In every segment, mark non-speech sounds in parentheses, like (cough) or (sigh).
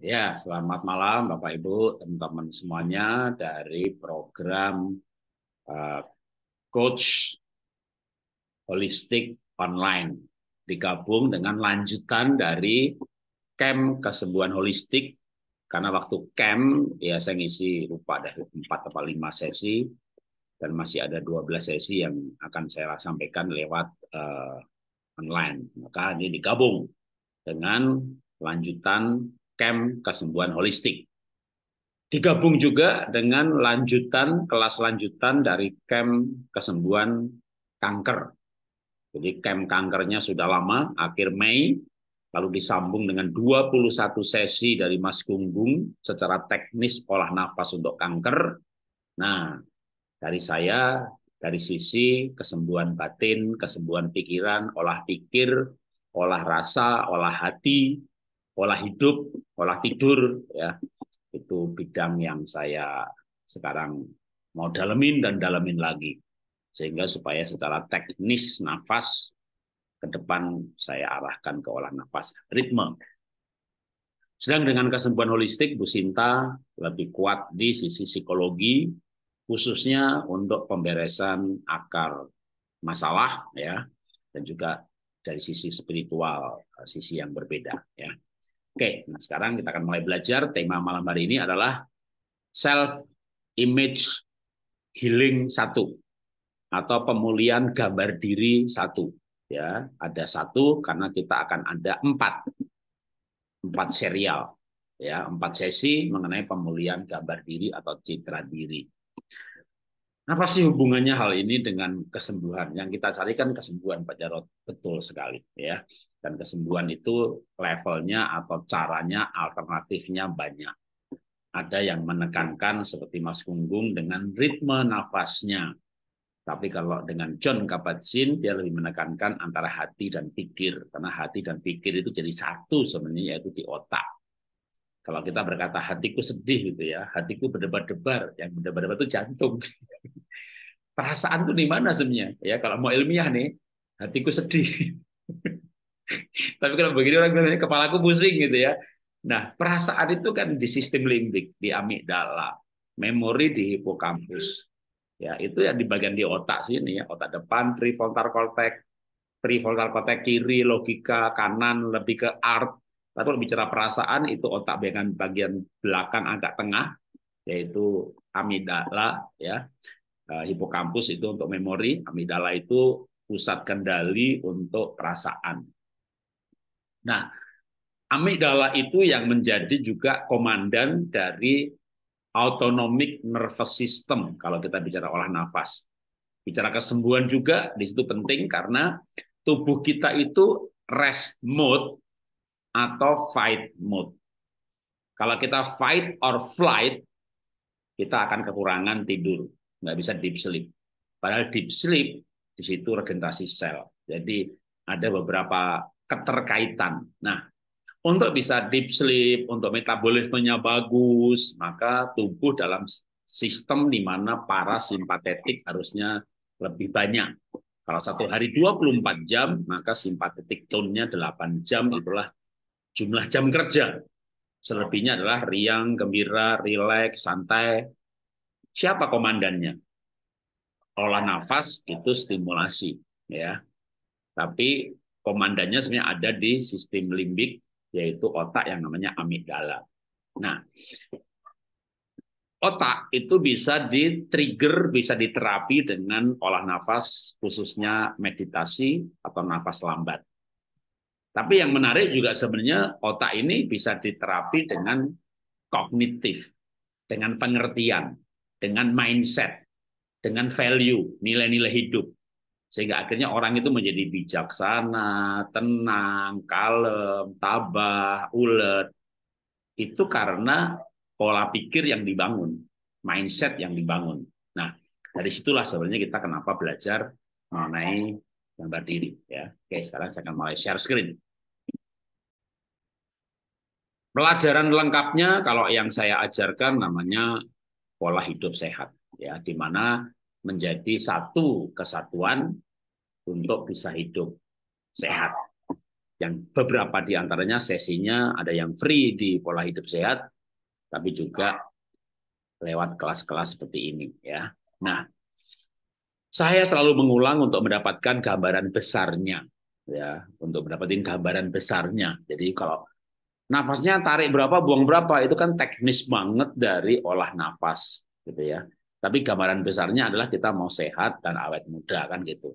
Ya, selamat malam Bapak Ibu, teman-teman semuanya dari program uh, Coach Holistik Online digabung dengan lanjutan dari camp kesembuhan holistik karena waktu camp ya saya ngisi lupa ada 4 atau 5 sesi dan masih ada 12 sesi yang akan saya sampaikan lewat uh, online. Maka ini digabung dengan lanjutan Kem kesembuhan holistik. Digabung juga dengan lanjutan kelas lanjutan dari Kem kesembuhan kanker. Jadi Kem kankernya sudah lama, akhir Mei, lalu disambung dengan 21 sesi dari Mas Gunggung secara teknis olah nafas untuk kanker. Nah, dari saya, dari sisi kesembuhan batin, kesembuhan pikiran, olah pikir, olah rasa, olah hati, pola hidup, pola tidur, ya itu bidang yang saya sekarang mau dalemin dan dalemin lagi sehingga supaya secara teknis nafas ke depan saya arahkan ke olah nafas ritme. Sedang dengan kesembuhan holistik, Bu Sinta lebih kuat di sisi psikologi, khususnya untuk pemberesan akar masalah ya dan juga dari sisi spiritual sisi yang berbeda ya Oke, nah sekarang kita akan mulai belajar. Tema malam hari ini adalah self image healing satu atau pemulihan gambar diri satu. Ya, ada satu karena kita akan ada empat empat serial ya empat sesi mengenai pemulihan gambar diri atau citra diri. Apa sih hubungannya hal ini dengan kesembuhan? Yang kita carikan kesembuhan Pak Jarot betul sekali ya. Dan kesembuhan itu levelnya atau caranya, alternatifnya banyak. Ada yang menekankan seperti Mas Gunggung dengan ritme nafasnya. Tapi kalau dengan John Kabat-Zinn, dia lebih menekankan antara hati dan pikir. Karena hati dan pikir itu jadi satu sebenarnya, yaitu di otak. Kalau kita berkata hatiku sedih gitu ya, hatiku berdebar-debar, yang berdebar-debar itu jantung (laughs) perasaan itu di mana sebenarnya ya kalau mau ilmiah nih hatiku sedih (laughs) Tapi kalau begini orang bilang kepalaku pusing gitu ya. Nah, perasaan itu kan di sistem limbik, di amigdala, memori di hipokampus. Ya, itu ya di bagian di otak sini ya, otak depan prefrontal cortex, prefrontal cortex kiri logika, kanan lebih ke art. Tapi kalau bicara perasaan itu otak bagian bagian belakang agak tengah yaitu amigdala ya. Eh, hipokampus itu untuk memori, amigdala itu pusat kendali untuk perasaan. Nah, amigdala itu yang menjadi juga komandan dari autonomic nervous system kalau kita bicara olah nafas. Bicara kesembuhan juga di situ penting karena tubuh kita itu rest mode atau fight mode. Kalau kita fight or flight, kita akan kekurangan tidur, nggak bisa deep sleep. Padahal deep sleep di situ regenerasi sel. Jadi ada beberapa keterkaitan. Nah, untuk bisa deep sleep, untuk metabolismenya bagus, maka tubuh dalam sistem di mana parasimpatetik harusnya lebih banyak. Kalau satu hari 24 jam, maka simpatetik tone-nya 8 jam, itulah jumlah jam kerja. Selebihnya adalah riang, gembira, rileks, santai. Siapa komandannya? Olah nafas itu stimulasi, ya. Tapi komandannya sebenarnya ada di sistem limbik yaitu otak yang namanya amigdala. Nah, otak itu bisa di trigger, bisa diterapi dengan olah nafas khususnya meditasi atau nafas lambat. Tapi yang menarik juga sebenarnya otak ini bisa diterapi dengan kognitif, dengan pengertian, dengan mindset, dengan value, nilai-nilai hidup sehingga akhirnya orang itu menjadi bijaksana, tenang, kalem, tabah, ulet. Itu karena pola pikir yang dibangun, mindset yang dibangun. Nah, dari situlah sebenarnya kita kenapa belajar mengenai gambar diri ya. Oke, sekarang saya akan mulai share screen. Pelajaran lengkapnya kalau yang saya ajarkan namanya pola hidup sehat ya, di mana menjadi satu kesatuan untuk bisa hidup sehat. Yang beberapa di antaranya sesinya ada yang free di pola hidup sehat, tapi juga lewat kelas-kelas seperti ini ya. Nah, saya selalu mengulang untuk mendapatkan gambaran besarnya ya, untuk mendapatkan gambaran besarnya. Jadi kalau nafasnya tarik berapa, buang berapa itu kan teknis banget dari olah nafas gitu ya. Tapi gambaran besarnya adalah kita mau sehat dan awet muda kan gitu.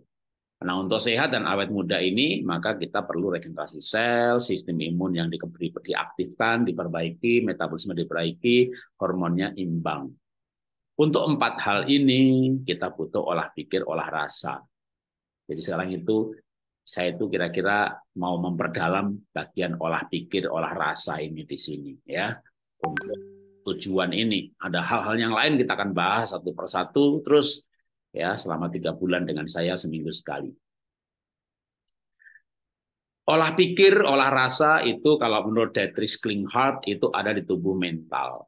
Nah untuk sehat dan awet muda ini maka kita perlu regenerasi sel, sistem imun yang di diaktifkan, diperbaiki, metabolisme diperbaiki, hormonnya imbang. Untuk empat hal ini kita butuh olah pikir, olah rasa. Jadi sekarang itu saya itu kira-kira mau memperdalam bagian olah pikir, olah rasa ini di sini ya. Untuk tujuan ini. Ada hal-hal yang lain kita akan bahas satu persatu terus ya selama tiga bulan dengan saya seminggu sekali. Olah pikir, olah rasa itu kalau menurut Dietrich Klinghardt itu ada di tubuh mental.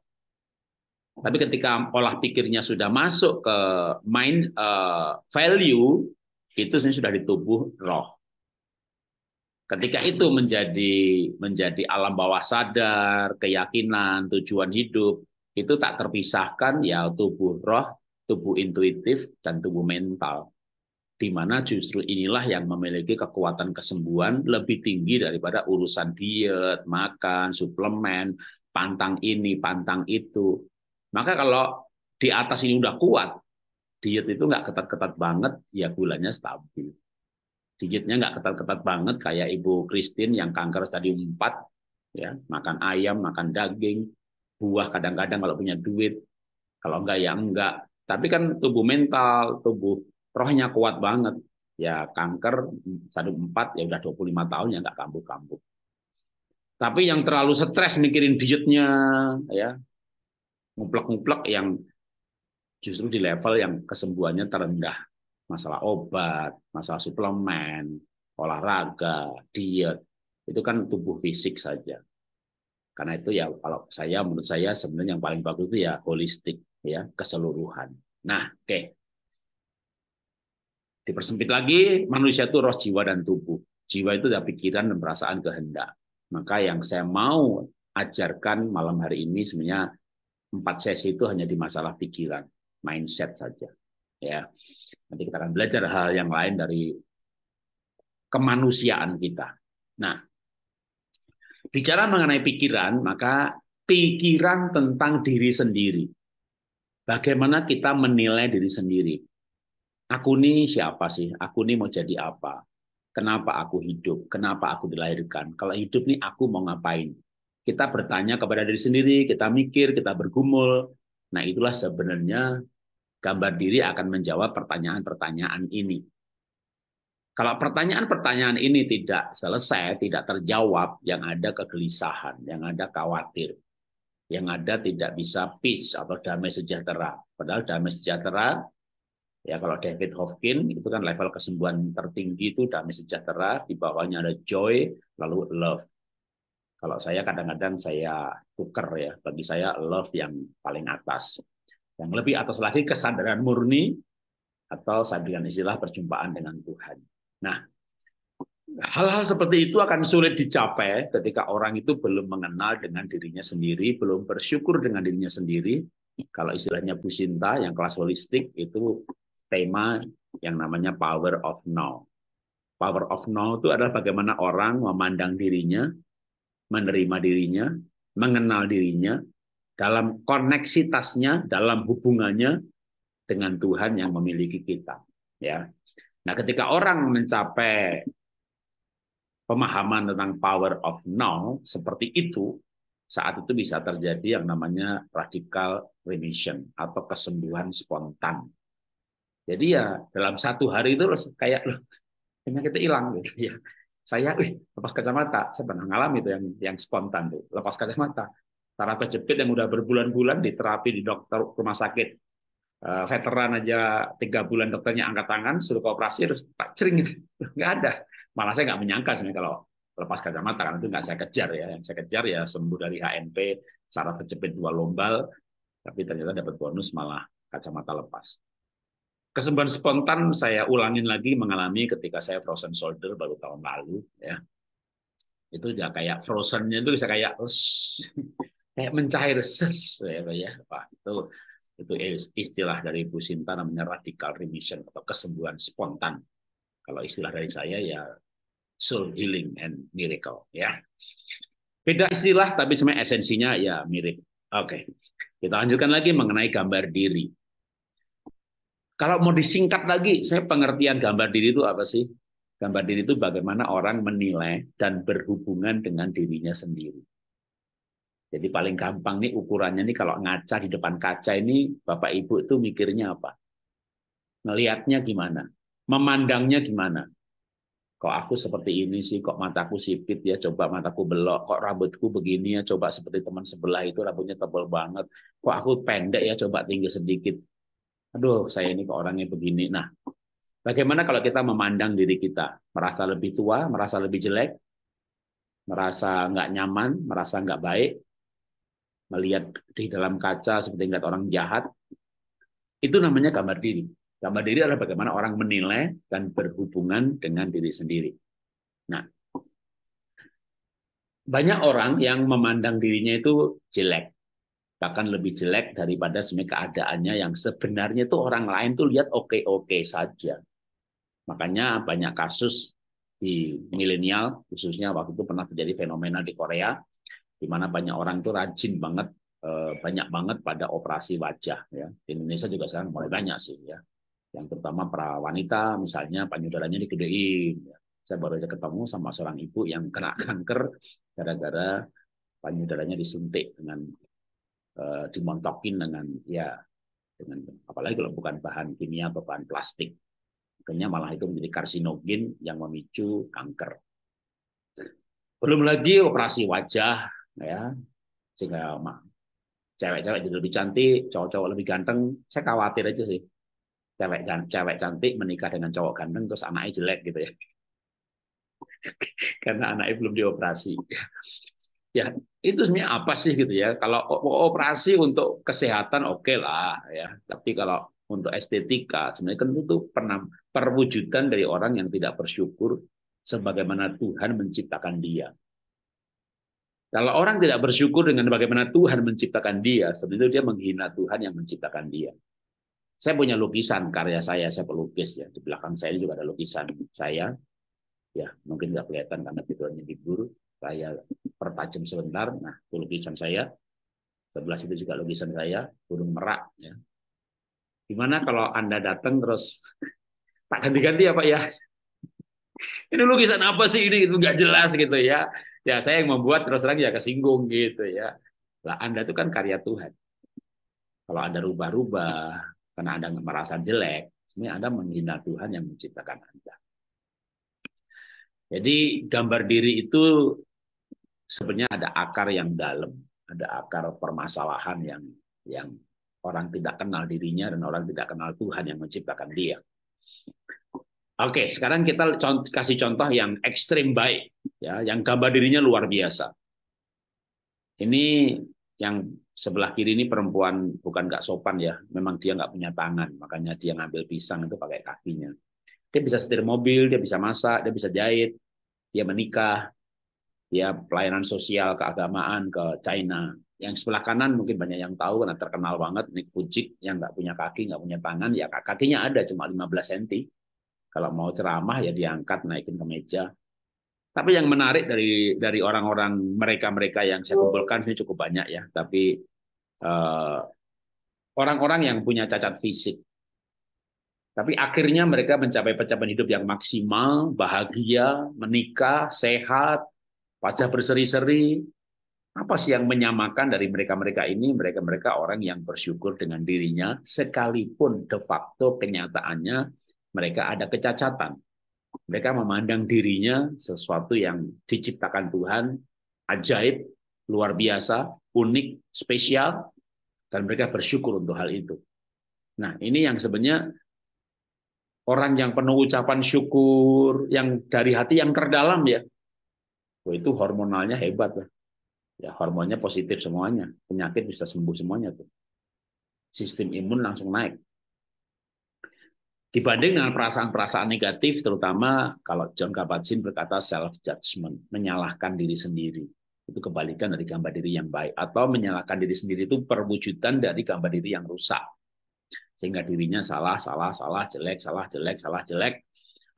Tapi ketika olah pikirnya sudah masuk ke mind uh, value, itu sudah di tubuh roh. Ketika itu menjadi menjadi alam bawah sadar, keyakinan, tujuan hidup, itu tak terpisahkan ya tubuh roh, tubuh intuitif dan tubuh mental. Di mana justru inilah yang memiliki kekuatan kesembuhan lebih tinggi daripada urusan diet, makan, suplemen, pantang ini, pantang itu. Maka kalau di atas ini udah kuat, diet itu nggak ketat-ketat banget, ya gulanya stabil digitnya nggak ketat-ketat banget kayak Ibu Christine yang kanker stadium empat, ya makan ayam makan daging buah kadang-kadang kalau punya duit kalau nggak ya nggak, tapi kan tubuh mental tubuh rohnya kuat banget ya kanker stadium empat, ya udah 25 tahun ya nggak kambuh-kambuh tapi yang terlalu stres mikirin dietnya ya nguplek-nguplek yang justru di level yang kesembuhannya terendah masalah obat, masalah suplemen, olahraga, diet, itu kan tubuh fisik saja. Karena itu ya kalau saya menurut saya sebenarnya yang paling bagus itu ya holistik ya keseluruhan. Nah, oke. Okay. Dipersempit lagi manusia itu roh jiwa dan tubuh. Jiwa itu ada pikiran dan perasaan kehendak. Maka yang saya mau ajarkan malam hari ini sebenarnya empat sesi itu hanya di masalah pikiran, mindset saja ya nanti kita akan belajar hal yang lain dari kemanusiaan kita nah bicara mengenai pikiran maka pikiran tentang diri sendiri bagaimana kita menilai diri sendiri aku ini siapa sih aku ini mau jadi apa kenapa aku hidup kenapa aku dilahirkan kalau hidup nih aku mau ngapain kita bertanya kepada diri sendiri, kita mikir, kita bergumul. Nah, itulah sebenarnya gambar diri akan menjawab pertanyaan-pertanyaan ini. Kalau pertanyaan-pertanyaan ini tidak selesai, tidak terjawab, yang ada kegelisahan, yang ada khawatir, yang ada tidak bisa peace atau damai sejahtera. Padahal damai sejahtera, ya kalau David Hofkin itu kan level kesembuhan tertinggi itu damai sejahtera, di bawahnya ada joy, lalu love. Kalau saya kadang-kadang saya tuker ya, bagi saya love yang paling atas. Yang lebih atas lagi kesadaran murni atau saya istilah perjumpaan dengan Tuhan. Nah, hal-hal seperti itu akan sulit dicapai ketika orang itu belum mengenal dengan dirinya sendiri, belum bersyukur dengan dirinya sendiri. Kalau istilahnya Bu Sinta yang kelas holistik itu tema yang namanya power of now. Power of now itu adalah bagaimana orang memandang dirinya, menerima dirinya, mengenal dirinya, dalam koneksitasnya, dalam hubungannya dengan Tuhan yang memiliki kita. Ya, nah ketika orang mencapai pemahaman tentang power of now seperti itu, saat itu bisa terjadi yang namanya radical remission atau kesembuhan spontan. Jadi ya dalam satu hari itu kayak loh, kita hilang gitu ya. Saya, wih, lepas kacamata, saya pernah ngalami itu yang yang spontan tuh, lepas kacamata, saraf kejepit yang udah berbulan-bulan diterapi di dokter rumah sakit eh, veteran aja tiga bulan dokternya angkat tangan suruh operasi terus pak cering itu (laughs) nggak ada malah saya nggak menyangka sih kalau lepas kacamata karena itu nggak saya kejar ya yang saya kejar ya sembuh dari HNP saraf kejepit dua lombal tapi ternyata dapat bonus malah kacamata lepas kesembuhan spontan saya ulangin lagi mengalami ketika saya frozen shoulder baru tahun lalu ya itu udah kayak frozennya itu bisa kayak (laughs) kayak mencair ses gitu ya Pak itu itu istilah dari Bu Sinta namanya radical remission atau kesembuhan spontan kalau istilah dari saya ya soul healing and miracle ya beda istilah tapi sebenarnya esensinya ya mirip oke kita lanjutkan lagi mengenai gambar diri kalau mau disingkat lagi saya pengertian gambar diri itu apa sih gambar diri itu bagaimana orang menilai dan berhubungan dengan dirinya sendiri jadi paling gampang nih ukurannya nih kalau ngaca di depan kaca ini Bapak Ibu itu mikirnya apa? Melihatnya gimana? Memandangnya gimana? Kok aku seperti ini sih, kok mataku sipit ya, coba mataku belok, kok rambutku begini ya, coba seperti teman sebelah itu rambutnya tebal banget, kok aku pendek ya, coba tinggi sedikit. Aduh, saya ini kok orangnya begini. Nah, bagaimana kalau kita memandang diri kita? Merasa lebih tua, merasa lebih jelek, merasa nggak nyaman, merasa nggak baik, melihat di dalam kaca seperti melihat orang jahat, itu namanya gambar diri. Gambar diri adalah bagaimana orang menilai dan berhubungan dengan diri sendiri. Nah, banyak orang yang memandang dirinya itu jelek, bahkan lebih jelek daripada sebenarnya keadaannya yang sebenarnya itu orang lain tuh lihat oke-oke saja. Makanya banyak kasus di milenial, khususnya waktu itu pernah terjadi fenomena di Korea, di mana banyak orang itu rajin banget eh, banyak banget pada operasi wajah ya. Di Indonesia juga sekarang mulai banyak sih ya. Yang terutama para wanita misalnya panjudaranya dikedein Ya. Saya baru aja ketemu sama seorang ibu yang kena (laughs) kanker gara-gara panjudaranya disuntik dengan eh, dimontokin dengan ya dengan apalagi kalau bukan bahan kimia atau bahan plastik. Akhirnya malah itu menjadi karsinogen yang memicu kanker. Belum lagi operasi wajah ya sehingga cewek-cewek jadi lebih cantik, cowok-cowok lebih ganteng. Saya khawatir aja sih. Cewek dan cewek cantik menikah dengan cowok ganteng terus anaknya jelek gitu ya. (laughs) Karena anaknya belum dioperasi. ya, itu sebenarnya apa sih gitu ya? Kalau operasi untuk kesehatan oke okay lah ya. Tapi kalau untuk estetika sebenarnya kan itu pernah perwujudan dari orang yang tidak bersyukur sebagaimana Tuhan menciptakan dia. Kalau orang tidak bersyukur dengan bagaimana Tuhan menciptakan dia, sebenarnya dia menghina Tuhan yang menciptakan dia. Saya punya lukisan karya saya, saya pelukis ya. Di belakang saya juga ada lukisan saya. Ya, mungkin nggak kelihatan karena videonya libur. Saya pertajam sebentar. Nah, itu lukisan saya. Sebelah situ juga lukisan saya, burung Merak. Ya. Gimana kalau Anda datang terus (laughs) tak ganti-ganti ya Pak ya? ini lukisan apa sih ini itu nggak jelas gitu ya ya saya yang membuat terus terang ya kesinggung gitu ya lah anda itu kan karya Tuhan kalau anda rubah-rubah karena anda merasa jelek ini anda menghina Tuhan yang menciptakan anda jadi gambar diri itu sebenarnya ada akar yang dalam, ada akar permasalahan yang yang orang tidak kenal dirinya dan orang tidak kenal Tuhan yang menciptakan dia. Oke, sekarang kita cont kasih contoh yang ekstrim baik, ya, yang gambar dirinya luar biasa. Ini yang sebelah kiri ini perempuan bukan nggak sopan ya, memang dia nggak punya tangan, makanya dia ngambil pisang itu pakai kakinya. Dia bisa setir mobil, dia bisa masak, dia bisa jahit, dia menikah, dia pelayanan sosial keagamaan ke China. Yang sebelah kanan mungkin banyak yang tahu karena terkenal banget Nick Pujik yang nggak punya kaki, nggak punya tangan, ya kakinya ada cuma 15 cm kalau mau ceramah ya diangkat naikin ke meja. Tapi yang menarik dari dari orang-orang mereka-mereka yang saya kumpulkan ini cukup banyak ya. Tapi eh, orang-orang uh, yang punya cacat fisik, tapi akhirnya mereka mencapai pencapaian hidup yang maksimal, bahagia, menikah, sehat, wajah berseri-seri. Apa sih yang menyamakan dari mereka-mereka ini? Mereka-mereka orang yang bersyukur dengan dirinya, sekalipun de facto kenyataannya mereka ada kecacatan. Mereka memandang dirinya sesuatu yang diciptakan Tuhan, ajaib, luar biasa, unik, spesial, dan mereka bersyukur untuk hal itu. Nah, ini yang sebenarnya orang yang penuh ucapan syukur, yang dari hati yang terdalam ya. Oh, itu hormonalnya hebat lah. Ya, hormonnya positif semuanya. Penyakit bisa sembuh semuanya tuh. Sistem imun langsung naik. Dibanding dengan perasaan-perasaan negatif, terutama kalau John Kabat-Zinn berkata self-judgment, menyalahkan diri sendiri. Itu kebalikan dari gambar diri yang baik. Atau menyalahkan diri sendiri itu perwujudan dari gambar diri yang rusak. Sehingga dirinya salah, salah, salah, jelek, salah, jelek, salah, jelek.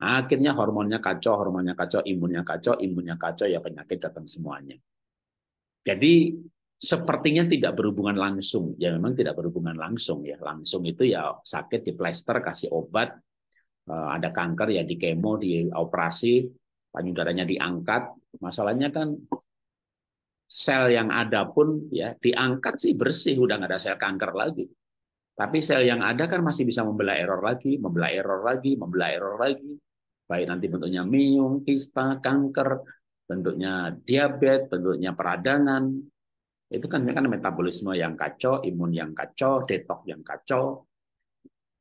Akhirnya hormonnya kacau, hormonnya kacau, imunnya kacau, imunnya kacau, ya penyakit datang semuanya. Jadi sepertinya tidak berhubungan langsung. Ya memang tidak berhubungan langsung ya. Langsung itu ya sakit di plester kasih obat, eh, ada kanker ya di kemo, di operasi, payudaranya diangkat. Masalahnya kan sel yang ada pun ya diangkat sih bersih udah nggak ada sel kanker lagi. Tapi sel yang ada kan masih bisa membelah error lagi, membelah error lagi, membelah error lagi. Baik nanti bentuknya miung, kista, kanker, bentuknya diabetes, bentuknya peradangan, itu kan kan metabolisme yang kacau, imun yang kacau, detok yang kacau.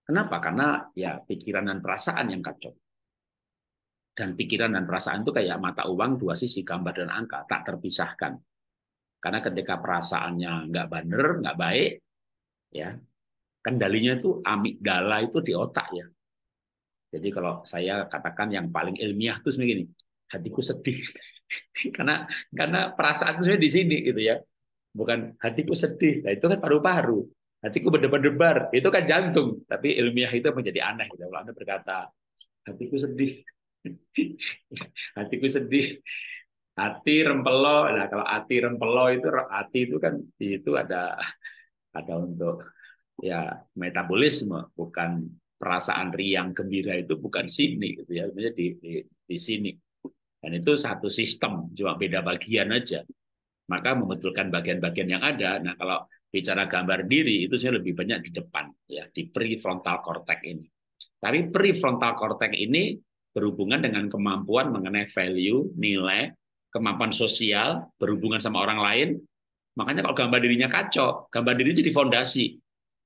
Kenapa? Karena ya pikiran dan perasaan yang kacau. Dan pikiran dan perasaan itu kayak mata uang dua sisi gambar dan angka tak terpisahkan. Karena ketika perasaannya nggak bener, nggak baik, ya kendalinya itu amigdala itu di otak ya. Jadi kalau saya katakan yang paling ilmiah itu begini, hatiku sedih (laughs) karena karena perasaan saya di sini gitu ya bukan hatiku sedih. Nah, itu kan paru-paru. Hatiku berdebar-debar, itu kan jantung. Tapi ilmiah itu menjadi aneh. Kalau Anda berkata, hatiku sedih. (laughs) hatiku sedih. Hati rempelo. Nah, kalau hati rempelo itu hati itu kan itu ada ada untuk ya metabolisme, bukan perasaan riang gembira itu bukan sini gitu ya, di, di, di sini. Dan itu satu sistem, cuma beda bagian aja maka membetulkan bagian-bagian yang ada. Nah, kalau bicara gambar diri itu saya lebih banyak di depan ya, di prefrontal cortex ini. Tapi prefrontal cortex ini berhubungan dengan kemampuan mengenai value, nilai, kemampuan sosial, berhubungan sama orang lain. Makanya kalau gambar dirinya kacau, gambar diri jadi fondasi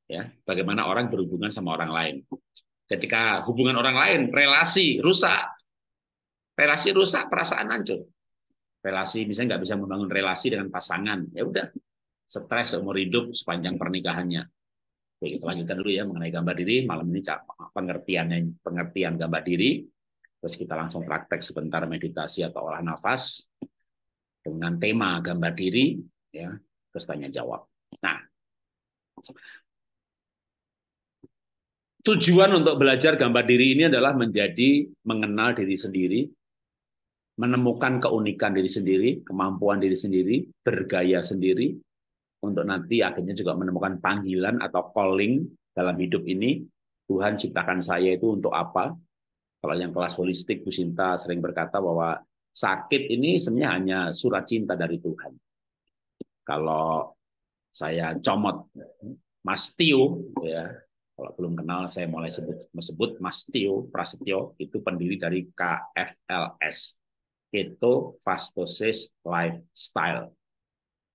ya, bagaimana orang berhubungan sama orang lain. Ketika hubungan orang lain, relasi rusak. Relasi rusak, perasaan hancur relasi misalnya nggak bisa membangun relasi dengan pasangan ya udah stres seumur hidup sepanjang pernikahannya Oke, kita lanjutkan dulu ya mengenai gambar diri malam ini pengertian pengertian gambar diri terus kita langsung praktek sebentar meditasi atau olah nafas dengan tema gambar diri ya terus tanya jawab nah tujuan untuk belajar gambar diri ini adalah menjadi mengenal diri sendiri menemukan keunikan diri sendiri, kemampuan diri sendiri, bergaya sendiri, untuk nanti akhirnya juga menemukan panggilan atau calling dalam hidup ini. Tuhan ciptakan saya itu untuk apa? Kalau yang kelas holistik, Bu Sinta sering berkata bahwa sakit ini sebenarnya hanya surat cinta dari Tuhan. Kalau saya comot Mas Tio, ya, kalau belum kenal saya mulai sebut, sebut Mas Tio Prasetyo, itu pendiri dari KFLS, keto fastosis lifestyle.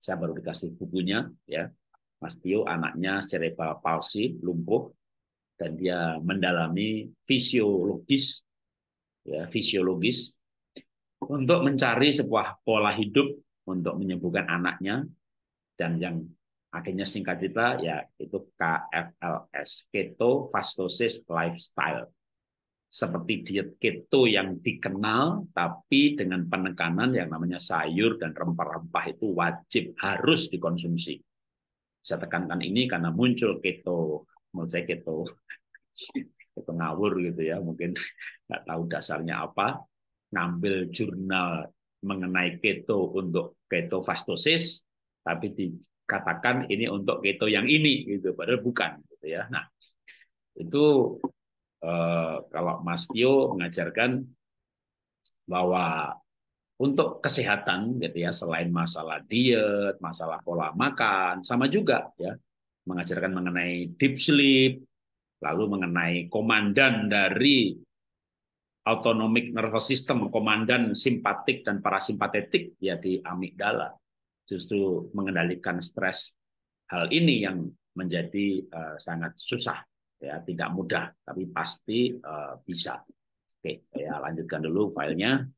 Saya baru dikasih bukunya ya. Mas Tio anaknya cerebral palsy, lumpuh dan dia mendalami fisiologis ya, fisiologis untuk mencari sebuah pola hidup untuk menyembuhkan anaknya dan yang akhirnya singkat cerita ya itu KFLS keto fastosis lifestyle seperti diet keto yang dikenal tapi dengan penekanan yang namanya sayur dan rempah-rempah itu wajib harus dikonsumsi. Saya tekankan ini karena muncul keto, menurut saya keto, (laughs) keto ngawur gitu ya, mungkin (laughs) nggak tahu dasarnya apa, ngambil jurnal mengenai keto untuk keto fastosis, tapi dikatakan ini untuk keto yang ini gitu, padahal bukan gitu ya. Nah itu Eh, kalau Mas Tio mengajarkan bahwa untuk kesehatan gitu ya selain masalah diet, masalah pola makan, sama juga ya mengajarkan mengenai deep sleep, lalu mengenai komandan dari autonomic nervous system, komandan simpatik dan parasimpatetik ya di amigdala. Justru mengendalikan stres. Hal ini yang menjadi uh, sangat susah ya tidak mudah tapi pasti uh, bisa oke saya lanjutkan dulu filenya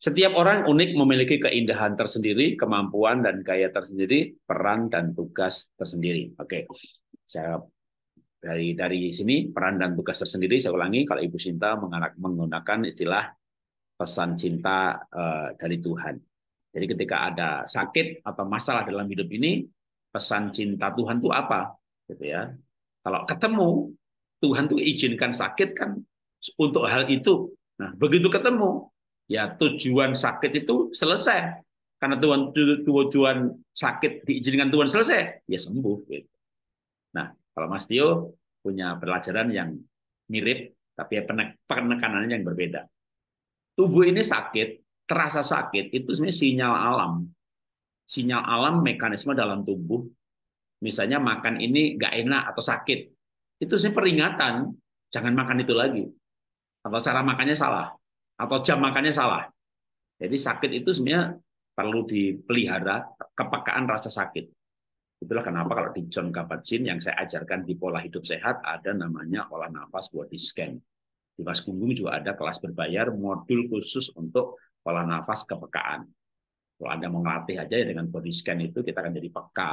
setiap orang unik memiliki keindahan tersendiri, kemampuan dan gaya tersendiri, peran dan tugas tersendiri. Oke, saya dari dari sini peran dan tugas tersendiri saya ulangi kalau Ibu Sinta menggunakan istilah pesan cinta uh, dari Tuhan. Jadi ketika ada sakit atau masalah dalam hidup ini, pesan cinta Tuhan itu apa gitu ya kalau ketemu Tuhan tuh izinkan sakit kan untuk hal itu nah begitu ketemu ya tujuan sakit itu selesai karena Tuhan tujuan sakit diizinkan Tuhan selesai ya sembuh gitu. nah kalau Mas Tio punya pelajaran yang mirip tapi penekanannya yang berbeda tubuh ini sakit terasa sakit itu sebenarnya sinyal alam sinyal alam mekanisme dalam tubuh. Misalnya makan ini nggak enak atau sakit. Itu sih peringatan, jangan makan itu lagi. Atau cara makannya salah. Atau jam makannya salah. Jadi sakit itu sebenarnya perlu dipelihara kepekaan rasa sakit. Itulah kenapa kalau di John kabat yang saya ajarkan di pola hidup sehat ada namanya olah nafas body scan. Di Mas Gunggung juga ada kelas berbayar modul khusus untuk pola nafas kepekaan. Kalau Anda mau ngelatih aja ya dengan body scan itu kita akan jadi peka.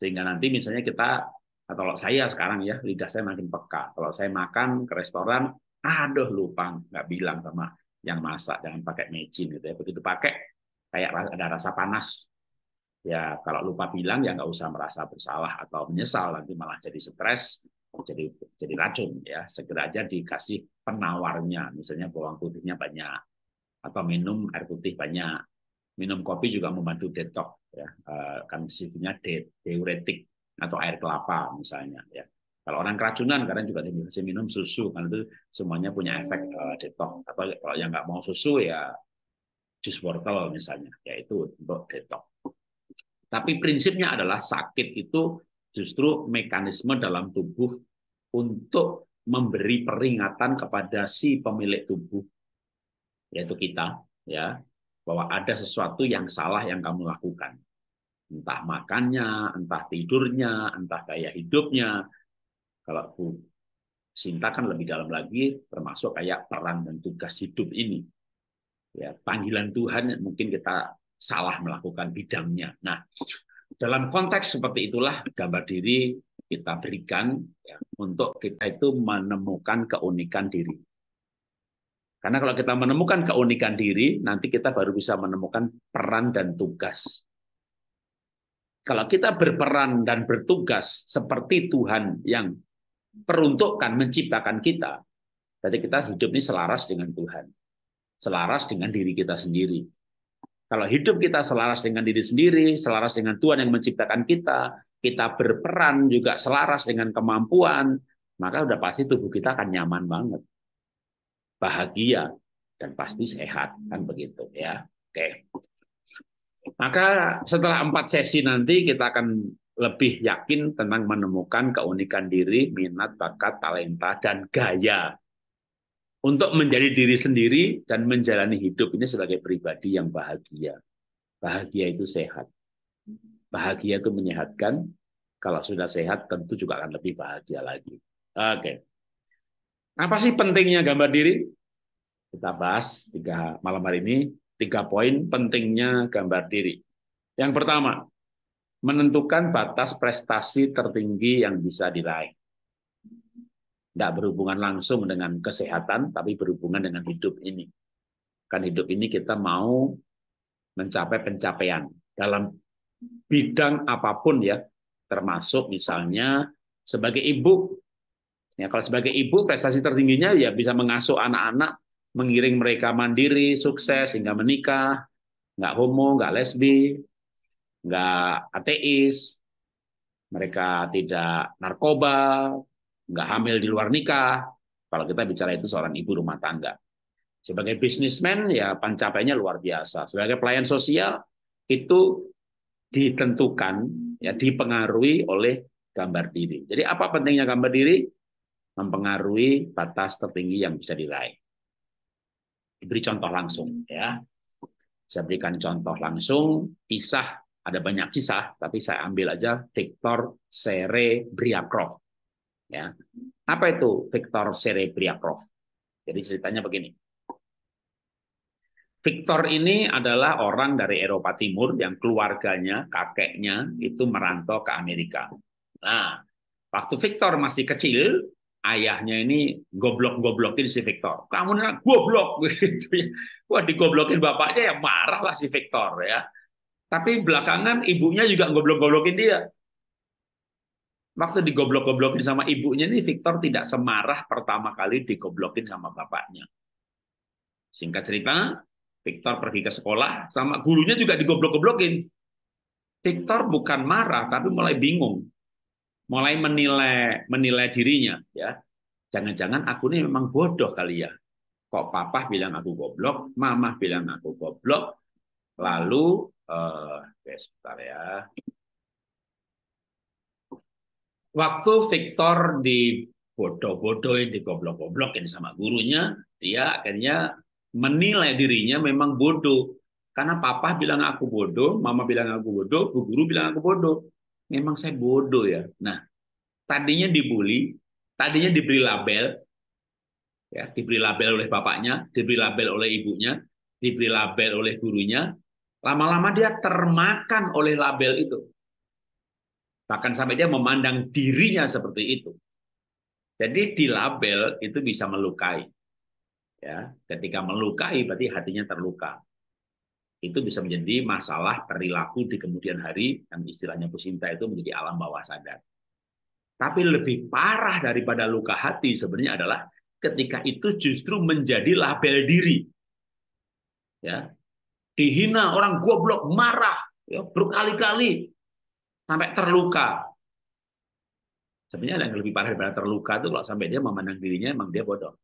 Sehingga nanti misalnya kita, atau nah, kalau saya sekarang ya, lidah saya makin peka. Kalau saya makan ke restoran, aduh lupa nggak bilang sama yang masak, jangan pakai mecin gitu ya. Begitu pakai, kayak ada rasa panas. Ya kalau lupa bilang ya nggak usah merasa bersalah atau menyesal, nanti malah jadi stres, jadi jadi racun ya segera aja dikasih penawarnya misalnya bawang putihnya banyak atau minum air putih banyak minum kopi juga membantu detox ya uh, eh, kan sifatnya de diuretik atau air kelapa misalnya ya kalau orang keracunan kadang juga bisa minum susu kan itu semuanya punya efek uh, detox atau kalau yang nggak mau susu ya jus wortel misalnya yaitu untuk detox tapi prinsipnya adalah sakit itu justru mekanisme dalam tubuh untuk memberi peringatan kepada si pemilik tubuh yaitu kita ya bahwa ada sesuatu yang salah yang kamu lakukan. Entah makannya, entah tidurnya, entah gaya hidupnya. Kalau Bu Sinta kan lebih dalam lagi, termasuk kayak peran dan tugas hidup ini. Ya, panggilan Tuhan mungkin kita salah melakukan bidangnya. Nah, dalam konteks seperti itulah gambar diri kita berikan ya, untuk kita itu menemukan keunikan diri. Karena kalau kita menemukan keunikan diri, nanti kita baru bisa menemukan peran dan tugas. Kalau kita berperan dan bertugas seperti Tuhan yang peruntukkan menciptakan kita, berarti kita hidup ini selaras dengan Tuhan. Selaras dengan diri kita sendiri. Kalau hidup kita selaras dengan diri sendiri, selaras dengan Tuhan yang menciptakan kita, kita berperan juga selaras dengan kemampuan, maka sudah pasti tubuh kita akan nyaman banget bahagia, dan pasti sehat. Kan begitu ya. Oke. Maka setelah empat sesi nanti kita akan lebih yakin tentang menemukan keunikan diri, minat, bakat, talenta, dan gaya untuk menjadi diri sendiri dan menjalani hidup ini sebagai pribadi yang bahagia. Bahagia itu sehat. Bahagia itu menyehatkan. Kalau sudah sehat tentu juga akan lebih bahagia lagi. Oke. Okay. Apa sih pentingnya gambar diri? Kita bahas tiga malam hari ini tiga poin pentingnya gambar diri. Yang pertama, menentukan batas prestasi tertinggi yang bisa diraih. Tidak berhubungan langsung dengan kesehatan, tapi berhubungan dengan hidup ini. Kan hidup ini kita mau mencapai pencapaian dalam bidang apapun ya, termasuk misalnya sebagai ibu Ya, kalau sebagai ibu prestasi tertingginya ya bisa mengasuh anak-anak, mengiring mereka mandiri, sukses hingga menikah, nggak homo, nggak lesbi, nggak ateis, mereka tidak narkoba, nggak hamil di luar nikah. Kalau kita bicara itu seorang ibu rumah tangga. Sebagai bisnismen ya pencapaiannya luar biasa. Sebagai pelayan sosial itu ditentukan ya dipengaruhi oleh gambar diri. Jadi apa pentingnya gambar diri? mempengaruhi batas tertinggi yang bisa diraih. Diberi contoh langsung ya. Saya berikan contoh langsung kisah ada banyak kisah tapi saya ambil aja Victor Serebriakov. Ya. Apa itu Victor Serebriakov? Jadi ceritanya begini. Victor ini adalah orang dari Eropa Timur yang keluarganya, kakeknya itu merantau ke Amerika. Nah, waktu Victor masih kecil, ayahnya ini goblok-goblokin si Victor. Kamu nak goblok (laughs) gitu ya. Wah digoblokin bapaknya ya marah lah si Victor ya. Tapi belakangan ibunya juga goblok-goblokin dia. Waktu digoblok-goblokin sama ibunya ini Victor tidak semarah pertama kali digoblokin sama bapaknya. Singkat cerita, Victor pergi ke sekolah sama gurunya juga digoblok-goblokin. Victor bukan marah tapi mulai bingung mulai menilai menilai dirinya ya jangan-jangan aku ini memang bodoh kali ya kok papa bilang aku goblok mama bilang aku goblok lalu eh, oke eh, sebentar ya waktu Victor di bodoh-bodohin di goblok-goblokin sama gurunya dia akhirnya menilai dirinya memang bodoh karena papa bilang aku bodoh mama bilang aku bodoh bu guru bilang aku bodoh memang saya bodoh ya. Nah, tadinya dibully, tadinya diberi label, ya diberi label oleh bapaknya, diberi label oleh ibunya, diberi label oleh gurunya, lama-lama dia termakan oleh label itu. Bahkan sampai dia memandang dirinya seperti itu. Jadi di label itu bisa melukai. Ya, ketika melukai berarti hatinya terluka itu bisa menjadi masalah perilaku di kemudian hari yang istilahnya Pusinta itu menjadi alam bawah sadar. Tapi lebih parah daripada luka hati sebenarnya adalah ketika itu justru menjadi label diri. Ya. Dihina orang goblok, marah ya, berkali-kali sampai terluka. Sebenarnya yang lebih parah daripada terluka itu kalau sampai dia memandang dirinya emang dia bodoh.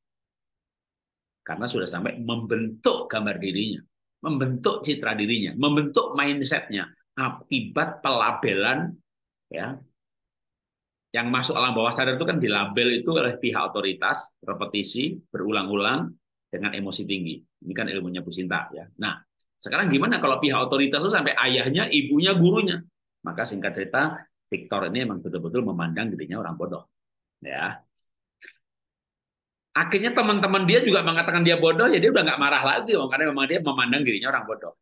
Karena sudah sampai membentuk gambar dirinya membentuk citra dirinya, membentuk mindsetnya akibat pelabelan ya yang masuk alam bawah sadar itu kan dilabel itu oleh pihak otoritas, repetisi, berulang-ulang dengan emosi tinggi. Ini kan ilmunya Bu Sinta ya. Nah, sekarang gimana kalau pihak otoritas itu sampai ayahnya, ibunya, gurunya? Maka singkat cerita, Victor ini memang betul-betul memandang dirinya orang bodoh. Ya akhirnya teman-teman dia juga mengatakan dia bodoh, ya dia udah nggak marah lagi, karena memang dia memandang dirinya orang bodoh.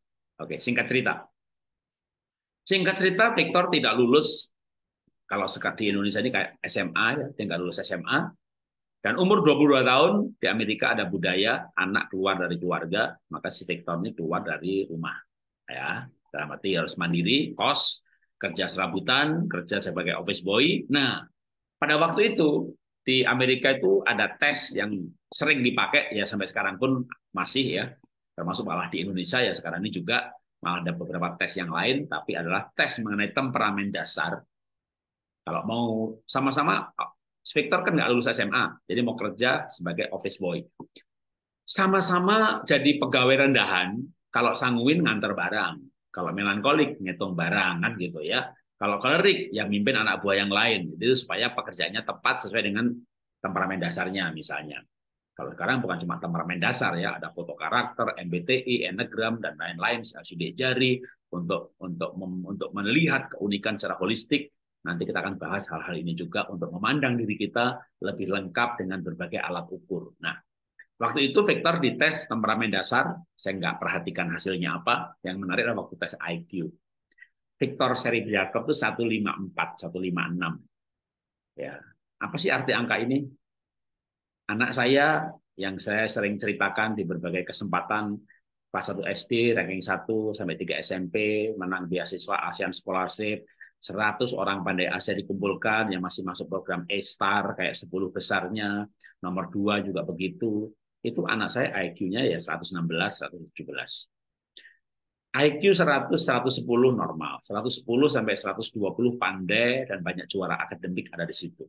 Oke, singkat cerita. Singkat cerita, Victor tidak lulus. Kalau di Indonesia ini kayak SMA, ya, dia nggak lulus SMA. Dan umur 22 tahun, di Amerika ada budaya anak keluar dari keluarga, maka si Victor ini keluar dari rumah. Ya, dalam arti harus mandiri, kos, kerja serabutan, kerja sebagai office boy. Nah, pada waktu itu di Amerika itu ada tes yang sering dipakai ya sampai sekarang pun masih ya termasuk malah di Indonesia ya sekarang ini juga malah ada beberapa tes yang lain tapi adalah tes mengenai temperamen dasar kalau mau sama-sama Victor kan nggak lulus SMA jadi mau kerja sebagai office boy sama-sama jadi pegawai rendahan kalau sanguin ngantar barang kalau melankolik ngitung barang gitu ya kalau klerik yang mimpin anak buah yang lain itu supaya pekerjaannya tepat sesuai dengan temperamen dasarnya misalnya. Kalau sekarang bukan cuma temperamen dasar ya, ada foto karakter, MBTI, Enneagram, dan lain-lain, sidik jari untuk untuk mem, untuk melihat keunikan secara holistik. Nanti kita akan bahas hal-hal ini juga untuk memandang diri kita lebih lengkap dengan berbagai alat ukur. Nah, waktu itu Victor dites temperamen dasar, saya nggak perhatikan hasilnya apa. Yang menarik adalah waktu tes IQ. Victor Seri Jacob itu 154, 156. Ya. Apa sih arti angka ini? Anak saya yang saya sering ceritakan di berbagai kesempatan kelas 1 SD, ranking 1 sampai 3 SMP, menang beasiswa ASEAN Scholarship, 100 orang pandai Asia e dikumpulkan yang masih masuk program A-Star kayak 10 besarnya, nomor 2 juga begitu. Itu anak saya IQ-nya ya 116, 117. IQ 100 110 normal, 110 sampai 120 pandai dan banyak juara akademik ada di situ.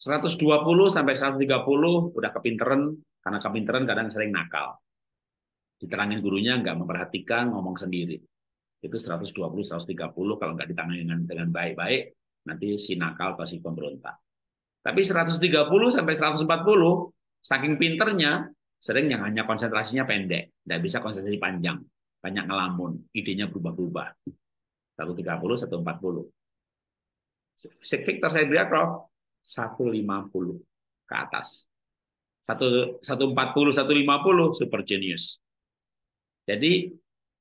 120 sampai 130 udah kepinteran karena kepinteran kadang sering nakal. Diterangin gurunya nggak memperhatikan, ngomong sendiri. Itu 120 130 kalau nggak ditangani dengan dengan baik-baik nanti si nakal pasti pemberontak. Tapi 130 sampai 140 saking pinternya sering yang hanya konsentrasinya pendek, nggak bisa konsentrasi panjang banyak ngelamun, idenya berubah-berubah. 130, 140. Victor Prof, 150 ke atas. 140, 150 super genius. Jadi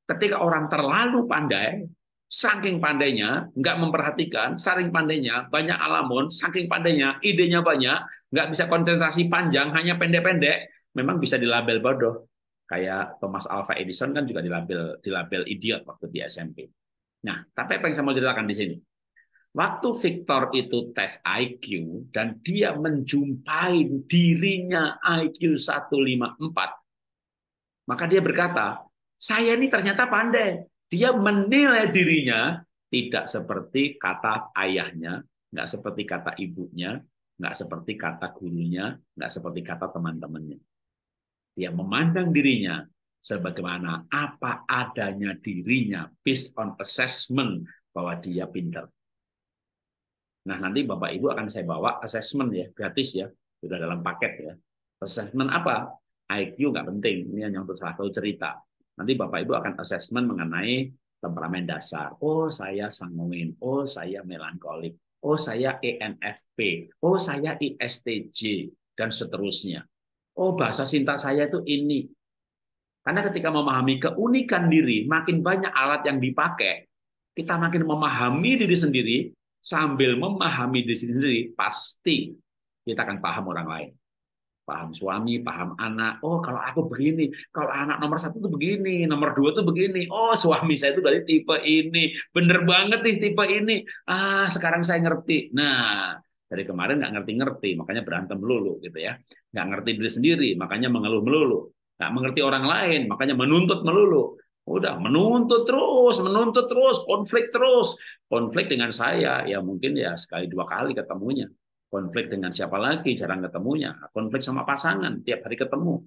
ketika orang terlalu pandai, saking pandainya, nggak memperhatikan, saring pandainya, banyak alamun, saking pandainya, idenya banyak, nggak bisa konsentrasi panjang, hanya pendek-pendek, memang bisa dilabel bodoh. Kayak Thomas Alva Edison kan juga dilabel dilabel idiot waktu di SMP. Nah, tapi apa yang saya mau ceritakan di sini? Waktu Victor itu tes IQ dan dia menjumpai dirinya IQ 154, maka dia berkata, saya ini ternyata pandai. Dia menilai dirinya tidak seperti kata ayahnya, nggak seperti kata ibunya, nggak seperti kata gurunya, nggak seperti kata teman-temannya. Dia memandang dirinya sebagaimana apa adanya dirinya based on assessment bahwa dia pinter. Nah, nanti Bapak Ibu akan saya bawa assessment ya, gratis ya, sudah dalam paket ya. Assessment apa? IQ nggak penting, ini hanya untuk salah satu cerita. Nanti Bapak Ibu akan assessment mengenai temperamen dasar. Oh, saya sanguin. Oh, saya melankolik. Oh, saya ENFP. Oh, saya ISTJ. Dan seterusnya. Oh, bahasa cinta saya itu ini. Karena ketika memahami keunikan diri, makin banyak alat yang dipakai, kita makin memahami diri sendiri, sambil memahami diri sendiri, pasti kita akan paham orang lain. Paham suami, paham anak. Oh, kalau aku begini. Kalau anak nomor satu itu begini. Nomor dua itu begini. Oh, suami saya itu dari tipe ini. Bener banget nih tipe ini. Ah, sekarang saya ngerti. Nah, dari kemarin nggak ngerti-ngerti, makanya berantem melulu gitu ya. Nggak ngerti diri sendiri, makanya mengeluh melulu. Nggak mengerti orang lain, makanya menuntut melulu. Udah menuntut terus, menuntut terus, konflik terus. Konflik dengan saya, ya mungkin ya sekali dua kali ketemunya. Konflik dengan siapa lagi, jarang ketemunya. Konflik sama pasangan, tiap hari ketemu.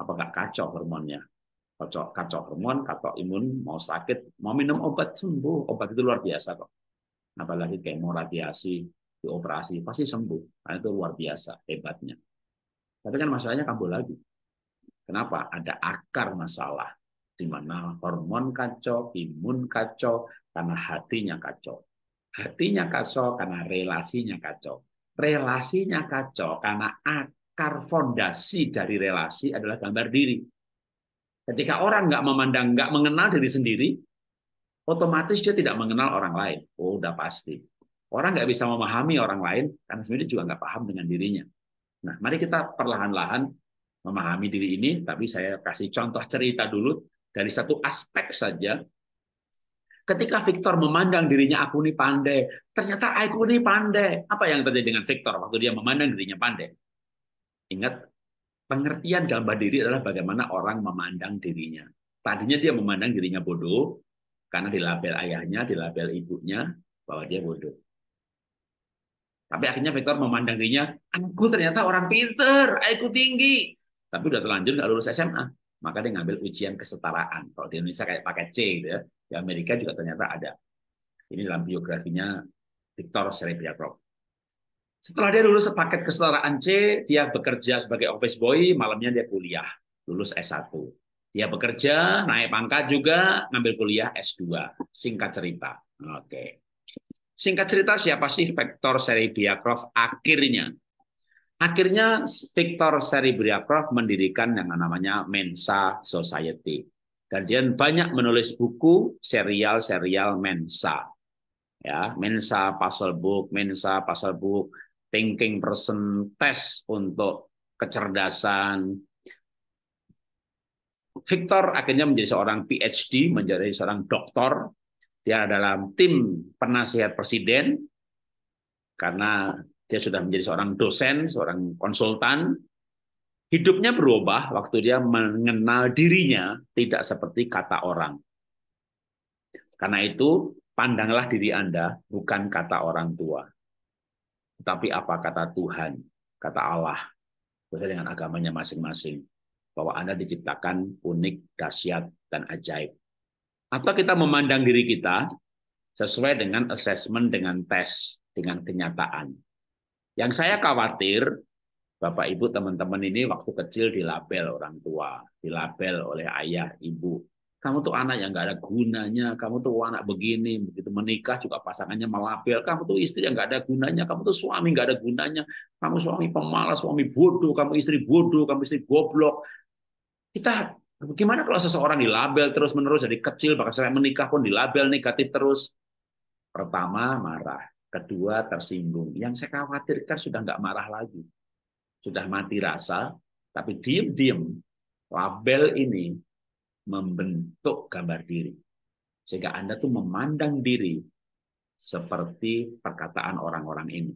Apa nggak kacau hormonnya? Kacau, kacau hormon, kacau imun, mau sakit, mau minum obat, sembuh. Obat itu luar biasa kok. Apalagi kayak radiasi, dioperasi pasti sembuh. Nah, itu luar biasa hebatnya. Tapi kan masalahnya kambuh lagi. Kenapa? Ada akar masalah di mana hormon kacau, imun kacau karena hatinya kacau. Hatinya kacau karena relasinya kacau. Relasinya kacau karena akar fondasi dari relasi adalah gambar diri. Ketika orang nggak memandang, nggak mengenal diri sendiri, otomatis dia tidak mengenal orang lain. Oh, udah pasti Orang nggak bisa memahami orang lain karena sendiri juga nggak paham dengan dirinya. Nah, mari kita perlahan-lahan memahami diri ini, tapi saya kasih contoh cerita dulu dari satu aspek saja. Ketika Victor memandang dirinya aku ini pandai, ternyata aku ini pandai. Apa yang terjadi dengan Victor waktu dia memandang dirinya pandai? Ingat, pengertian gambar diri adalah bagaimana orang memandang dirinya. Tadinya dia memandang dirinya bodoh, karena dilabel ayahnya, dilabel ibunya, bahwa dia bodoh. Tapi akhirnya Victor memandang dirinya, aku ternyata orang pinter, aku tinggi. Tapi udah terlanjur nggak lulus SMA. Maka dia ngambil ujian kesetaraan. Kalau di Indonesia kayak pakai C gitu ya. Di Amerika juga ternyata ada. Ini dalam biografinya Victor Serebiakov. Setelah dia lulus sepaket kesetaraan C, dia bekerja sebagai office boy, malamnya dia kuliah, lulus S1. Dia bekerja, naik pangkat juga, ngambil kuliah S2. Singkat cerita. Oke. Singkat cerita siapa sih Viktor Biakrov akhirnya? Akhirnya Viktor Biakrov mendirikan yang namanya Mensa Society. Dan dia banyak menulis buku serial-serial Mensa. Ya, Mensa Puzzle Book, Mensa Puzzle Book, Thinking Person Test untuk kecerdasan, Victor akhirnya menjadi seorang PhD, menjadi seorang doktor, dia dalam tim penasihat presiden karena dia sudah menjadi seorang dosen, seorang konsultan. Hidupnya berubah waktu dia mengenal dirinya tidak seperti kata orang. Karena itu, pandanglah diri Anda bukan kata orang tua. Tetapi apa kata Tuhan, kata Allah, sesuai dengan agamanya masing-masing. Bahwa Anda diciptakan unik, dahsyat, dan ajaib. Atau kita memandang diri kita sesuai dengan assessment, dengan tes, dengan kenyataan. Yang saya khawatir, Bapak Ibu teman-teman ini waktu kecil dilabel orang tua, dilabel oleh ayah, ibu. Kamu tuh anak yang nggak ada gunanya, kamu tuh anak begini, begitu menikah juga pasangannya melabel, kamu tuh istri yang nggak ada gunanya, kamu tuh suami nggak ada gunanya, kamu suami pemalas, suami bodoh, kamu istri bodoh, kamu istri goblok. Kita Bagaimana kalau seseorang di label terus-menerus dari kecil, bahkan sampai menikah pun di dilabel negatif terus? Pertama, marah. Kedua, tersinggung. Yang saya khawatirkan sudah nggak marah lagi. Sudah mati rasa, tapi diam-diam label ini membentuk gambar diri. Sehingga Anda tuh memandang diri seperti perkataan orang-orang ini.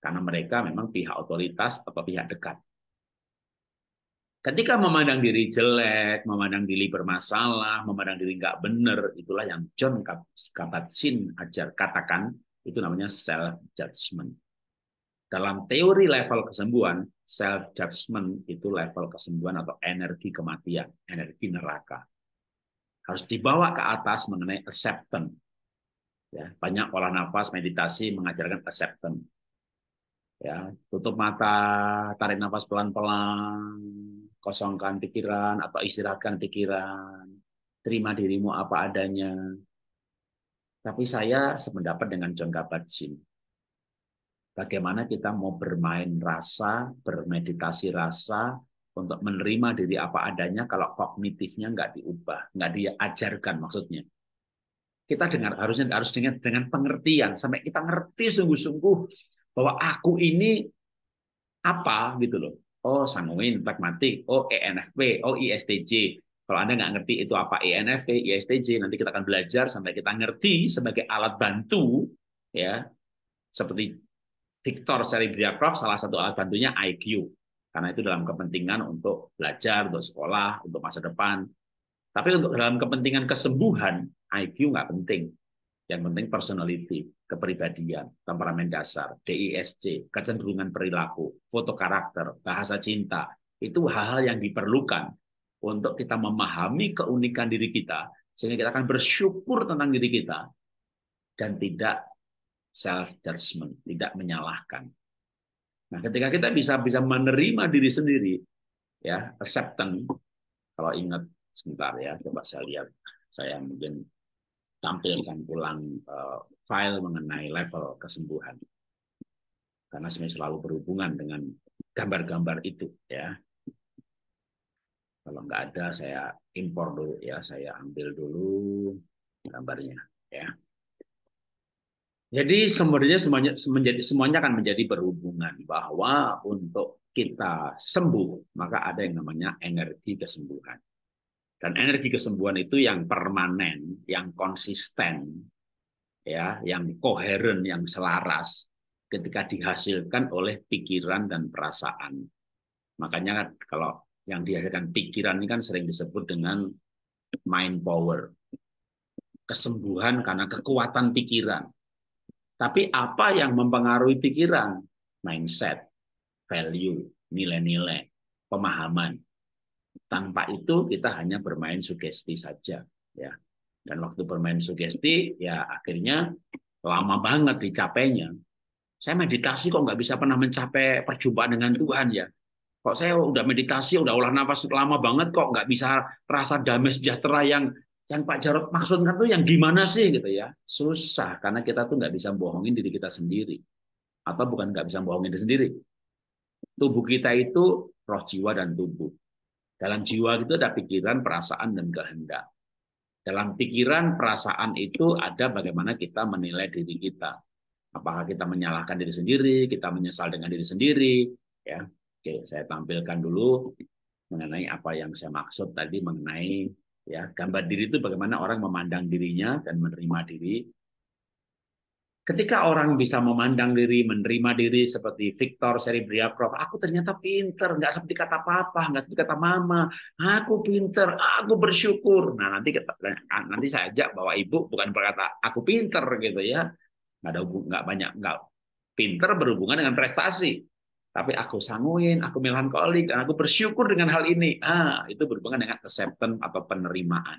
Karena mereka memang pihak otoritas atau pihak dekat. Ketika memandang diri jelek, memandang diri bermasalah, memandang diri nggak benar, itulah yang John Kabat-Zinn ajar katakan, itu namanya self judgment. Dalam teori level kesembuhan, self judgment itu level kesembuhan atau energi kematian, energi neraka. Harus dibawa ke atas mengenai acceptance. Ya, banyak olah nafas meditasi mengajarkan acceptance. Ya, tutup mata, tarik nafas pelan-pelan, kosongkan pikiran atau istirahatkan pikiran, terima dirimu apa adanya. Tapi saya sependapat dengan John kabat Bagaimana kita mau bermain rasa, bermeditasi rasa, untuk menerima diri apa adanya kalau kognitifnya nggak diubah, nggak diajarkan maksudnya. Kita dengar harusnya harus dengan dengan pengertian sampai kita ngerti sungguh-sungguh bahwa aku ini apa gitu loh oh Sanguin, Pragmatik, oh ENFP, oh ISTJ. E Kalau Anda nggak ngerti itu apa ENFP, ISTJ, e nanti kita akan belajar sampai kita ngerti sebagai alat bantu, ya seperti Victor Serebriakov, salah satu alat bantunya IQ. Karena itu dalam kepentingan untuk belajar, untuk sekolah, untuk masa depan. Tapi untuk dalam kepentingan kesembuhan, IQ nggak penting. Yang penting personality, kepribadian, temperamen dasar, DISC, kecenderungan perilaku, foto karakter, bahasa cinta. Itu hal-hal yang diperlukan untuk kita memahami keunikan diri kita, sehingga kita akan bersyukur tentang diri kita, dan tidak self-judgment, tidak menyalahkan. Nah, ketika kita bisa bisa menerima diri sendiri, ya acceptance, kalau ingat sebentar ya, coba saya lihat, saya mungkin tampilkan ulang uh, file mengenai level kesembuhan. Karena saya selalu berhubungan dengan gambar-gambar itu ya. Kalau nggak ada saya impor dulu ya, saya ambil dulu gambarnya ya. Jadi sebenarnya semuanya menjadi semuanya akan menjadi berhubungan bahwa untuk kita sembuh maka ada yang namanya energi kesembuhan. Dan energi kesembuhan itu yang permanen, yang konsisten, ya, yang koheren, yang selaras ketika dihasilkan oleh pikiran dan perasaan. Makanya kalau yang dihasilkan pikiran ini kan sering disebut dengan mind power. Kesembuhan karena kekuatan pikiran. Tapi apa yang mempengaruhi pikiran? Mindset, value, nilai-nilai, pemahaman. Tanpa itu kita hanya bermain sugesti saja, ya. Dan waktu bermain sugesti, ya akhirnya lama banget dicapainya. Saya meditasi kok nggak bisa pernah mencapai perjumpaan dengan Tuhan ya. Kok saya udah meditasi, udah olah nafas lama banget kok nggak bisa rasa damai sejahtera yang yang Pak Jarot maksudkan tuh yang gimana sih gitu ya susah karena kita tuh nggak bisa bohongin diri kita sendiri atau bukan nggak bisa bohongin diri sendiri tubuh kita itu roh jiwa dan tubuh dalam jiwa itu ada pikiran, perasaan, dan kehendak. Dalam pikiran, perasaan itu ada bagaimana kita menilai diri kita. Apakah kita menyalahkan diri sendiri, kita menyesal dengan diri sendiri. ya Oke, saya tampilkan dulu mengenai apa yang saya maksud tadi mengenai ya gambar diri itu bagaimana orang memandang dirinya dan menerima diri Ketika orang bisa memandang diri, menerima diri seperti Victor Seribriakrov, aku ternyata pinter, nggak seperti kata papa, nggak seperti kata mama, aku pinter, aku bersyukur. Nah nanti nanti saya ajak bawa ibu bukan berkata aku pinter gitu ya, nggak ada nggak banyak nggak pinter berhubungan dengan prestasi, tapi aku sanguin, aku melankolik, dan aku bersyukur dengan hal ini. Ah itu berhubungan dengan acceptance atau penerimaan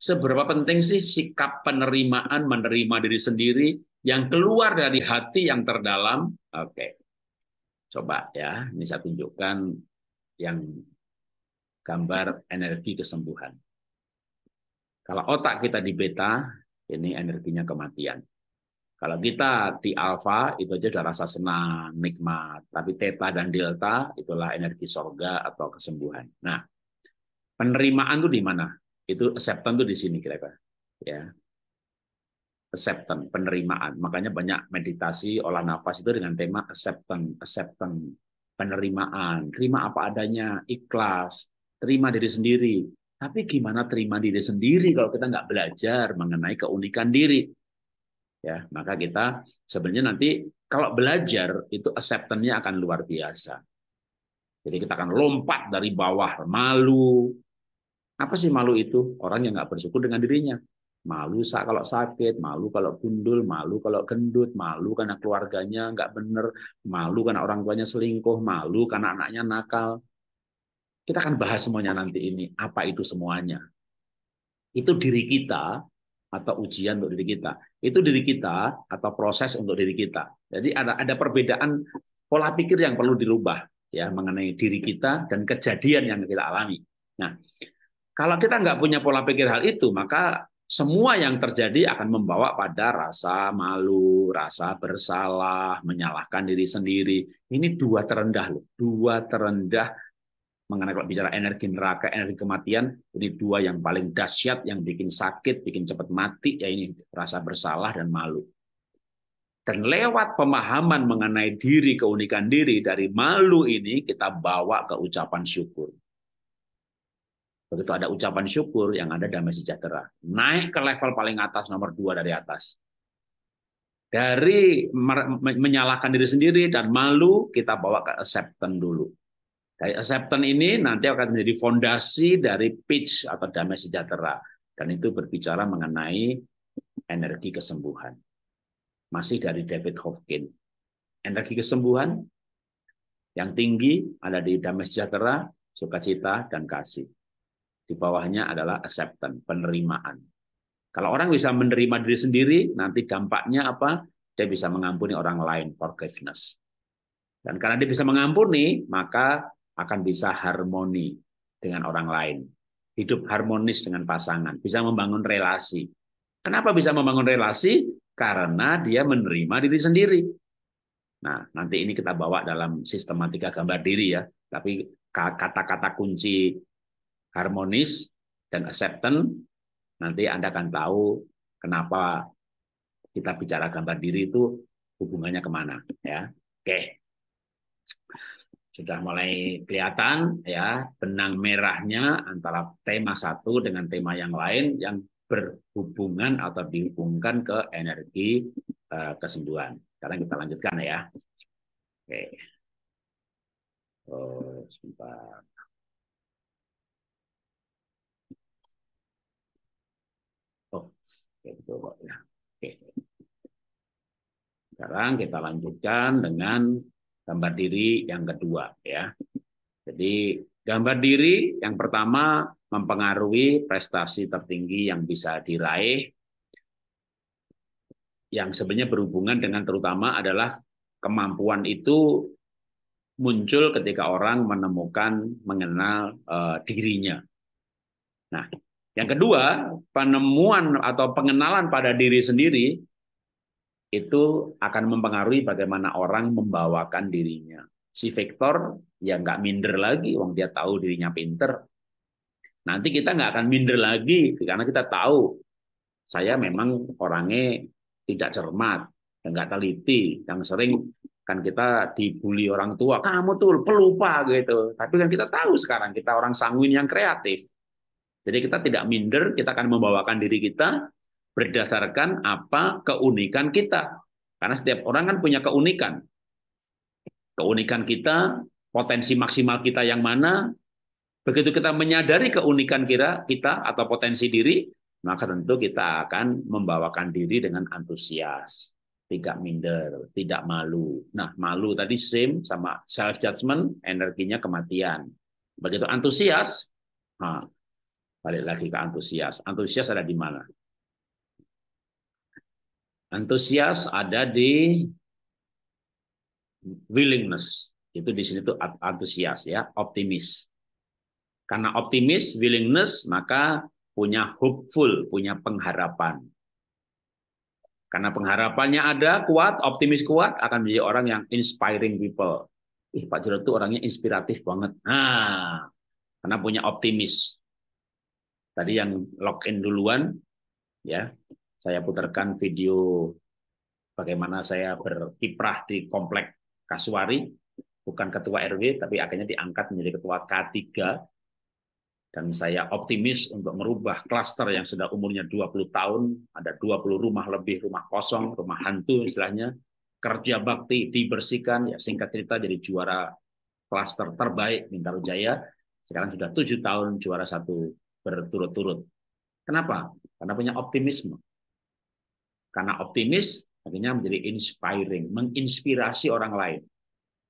seberapa penting sih sikap penerimaan menerima diri sendiri yang keluar dari hati yang terdalam? Oke. Coba ya, ini saya tunjukkan yang gambar energi kesembuhan. Kalau otak kita di beta, ini energinya kematian. Kalau kita di alfa, itu aja udah rasa senang, nikmat. Tapi teta dan delta, itulah energi sorga atau kesembuhan. Nah, penerimaan itu di mana? Itu acceptance tuh di sini kira-kira. Ya. Acceptance, penerimaan. Makanya banyak meditasi, olah nafas itu dengan tema acceptance, acceptance, penerimaan, terima apa adanya, ikhlas, terima diri sendiri. Tapi gimana terima diri sendiri kalau kita nggak belajar mengenai keunikan diri? Ya, maka kita sebenarnya nanti kalau belajar itu acceptance-nya akan luar biasa. Jadi kita akan lompat dari bawah malu, apa sih malu itu? Orang yang nggak bersyukur dengan dirinya. Malu kalau sakit, malu kalau gundul, malu kalau gendut, malu karena keluarganya nggak benar, malu karena orang tuanya selingkuh, malu karena anaknya nakal. Kita akan bahas semuanya nanti ini. Apa itu semuanya? Itu diri kita atau ujian untuk diri kita. Itu diri kita atau proses untuk diri kita. Jadi ada ada perbedaan pola pikir yang perlu dirubah ya mengenai diri kita dan kejadian yang kita alami. Nah, kalau kita nggak punya pola pikir hal itu, maka semua yang terjadi akan membawa pada rasa malu, rasa bersalah, menyalahkan diri sendiri. Ini dua terendah loh, dua terendah mengenai kalau bicara energi neraka, energi kematian, ini dua yang paling dahsyat yang bikin sakit, bikin cepat mati ya ini rasa bersalah dan malu. Dan lewat pemahaman mengenai diri, keunikan diri dari malu ini kita bawa ke ucapan syukur Begitu ada ucapan syukur yang ada damai sejahtera. Naik ke level paling atas nomor dua dari atas. Dari menyalahkan diri sendiri dan malu, kita bawa ke acceptance dulu. Dari acceptance ini nanti akan menjadi fondasi dari pitch atau damai sejahtera. Dan itu berbicara mengenai energi kesembuhan. Masih dari David Hofkin. Energi kesembuhan yang tinggi ada di damai sejahtera, sukacita, dan kasih. Di bawahnya adalah acceptance, penerimaan. Kalau orang bisa menerima diri sendiri, nanti dampaknya apa? Dia bisa mengampuni orang lain, forgiveness. Dan karena dia bisa mengampuni, maka akan bisa harmoni dengan orang lain. Hidup harmonis dengan pasangan, bisa membangun relasi. Kenapa bisa membangun relasi? Karena dia menerima diri sendiri. Nah, nanti ini kita bawa dalam sistematika gambar diri ya. Tapi kata-kata kunci harmonis dan acceptance, nanti Anda akan tahu kenapa kita bicara gambar diri itu hubungannya kemana. Ya, Oke, sudah mulai kelihatan ya benang merahnya antara tema satu dengan tema yang lain yang berhubungan atau dihubungkan ke energi eh, kesembuhan. Sekarang kita lanjutkan ya. Oke. Oh, sebentar. Itu pokoknya. Oke. Sekarang kita lanjutkan dengan gambar diri yang kedua ya. Jadi gambar diri yang pertama mempengaruhi prestasi tertinggi yang bisa diraih yang sebenarnya berhubungan dengan terutama adalah kemampuan itu muncul ketika orang menemukan mengenal uh, dirinya. Nah, yang kedua, penemuan atau pengenalan pada diri sendiri itu akan mempengaruhi bagaimana orang membawakan dirinya. Si Victor ya nggak minder lagi, wong dia tahu dirinya pinter. Nanti kita nggak akan minder lagi karena kita tahu saya memang orangnya tidak cermat, nggak teliti, yang sering kan kita dibully orang tua, kamu tuh pelupa gitu. Tapi kan kita tahu sekarang kita orang sanguin yang kreatif jadi kita tidak minder, kita akan membawakan diri kita berdasarkan apa keunikan kita. Karena setiap orang kan punya keunikan. Keunikan kita, potensi maksimal kita yang mana, begitu kita menyadari keunikan kita, kita atau potensi diri, maka tentu kita akan membawakan diri dengan antusias, tidak minder, tidak malu. Nah, malu tadi same sama self judgment, energinya kematian. Begitu antusias, Balik lagi ke antusias. Antusias ada di mana? Antusias ada di willingness. Itu di sini tuh antusias ya, optimis. Karena optimis, willingness, maka punya hopeful, punya pengharapan. Karena pengharapannya ada, kuat, optimis kuat, akan menjadi orang yang inspiring people. Ih, Pak Jero itu orangnya inspiratif banget. Nah, karena punya optimis. Tadi yang login duluan, ya, saya putarkan video bagaimana saya berkiprah di komplek Kasuari, bukan ketua RW, tapi akhirnya diangkat menjadi ketua K3 dan saya optimis untuk merubah klaster yang sudah umurnya 20 tahun, ada 20 rumah lebih, rumah kosong, rumah hantu istilahnya, kerja bakti dibersihkan, ya singkat cerita jadi juara klaster terbaik Bintaro Jaya, sekarang sudah tujuh tahun juara satu berturut-turut. Kenapa? Karena punya optimisme. Karena optimis akhirnya menjadi inspiring, menginspirasi orang lain.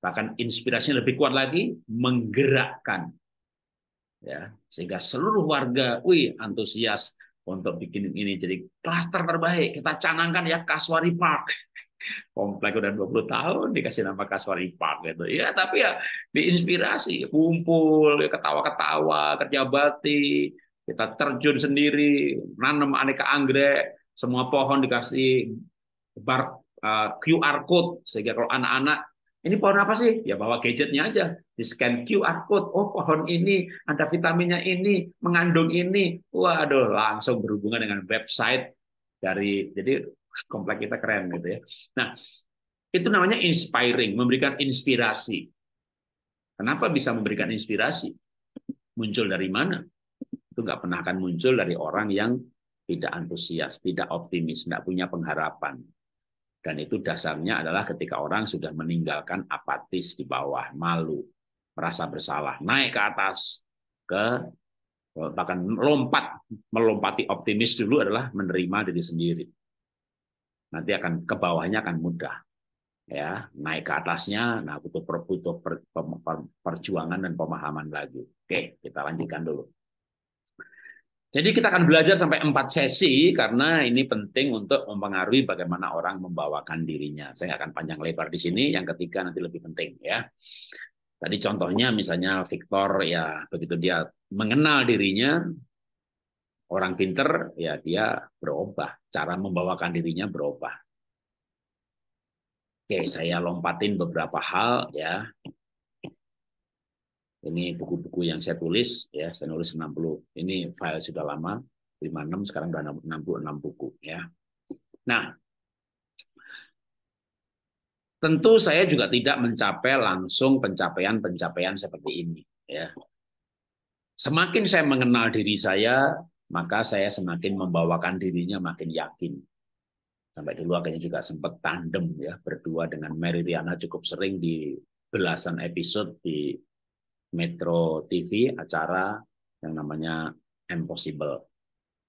Bahkan inspirasinya lebih kuat lagi, menggerakkan. Ya, sehingga seluruh warga, wih antusias untuk bikin ini jadi klaster terbaik. Kita canangkan ya Kaswari Park komplek udah 20 tahun dikasih nama Kaswari Park gitu. Ya, tapi ya diinspirasi, kumpul, ya, ketawa-ketawa, kerja bakti, kita terjun sendiri, nanam aneka anggrek, semua pohon dikasih bar uh, eh, QR code sehingga kalau anak-anak ini pohon apa sih? Ya bawa gadgetnya aja, di scan QR code. Oh pohon ini ada vitaminnya ini, mengandung ini. Waduh langsung berhubungan dengan website dari jadi komplek kita keren gitu ya. Nah, itu namanya inspiring, memberikan inspirasi. Kenapa bisa memberikan inspirasi? Muncul dari mana? Itu nggak pernah akan muncul dari orang yang tidak antusias, tidak optimis, tidak punya pengharapan. Dan itu dasarnya adalah ketika orang sudah meninggalkan apatis di bawah, malu, merasa bersalah, naik ke atas, ke bahkan melompat, melompati optimis dulu adalah menerima diri sendiri nanti akan ke bawahnya akan mudah ya naik ke atasnya nah butuh per, butuh per, per, per, perjuangan dan pemahaman lagi oke kita lanjutkan dulu jadi kita akan belajar sampai empat sesi karena ini penting untuk mempengaruhi bagaimana orang membawakan dirinya. Saya akan panjang lebar di sini. Yang ketiga nanti lebih penting ya. Tadi contohnya misalnya Victor ya begitu dia mengenal dirinya, Orang pinter ya dia berubah, cara membawakan dirinya berubah. Oke, saya lompatin beberapa hal ya. Ini buku-buku yang saya tulis ya, saya nulis 60. Ini file sudah lama, 56 sekarang sudah 66 buku ya. Nah, tentu saya juga tidak mencapai langsung pencapaian-pencapaian seperti ini ya. Semakin saya mengenal diri saya, maka saya semakin membawakan dirinya makin yakin. Sampai dulu akhirnya juga sempat tandem ya berdua dengan Mary Riana cukup sering di belasan episode di Metro TV acara yang namanya Impossible.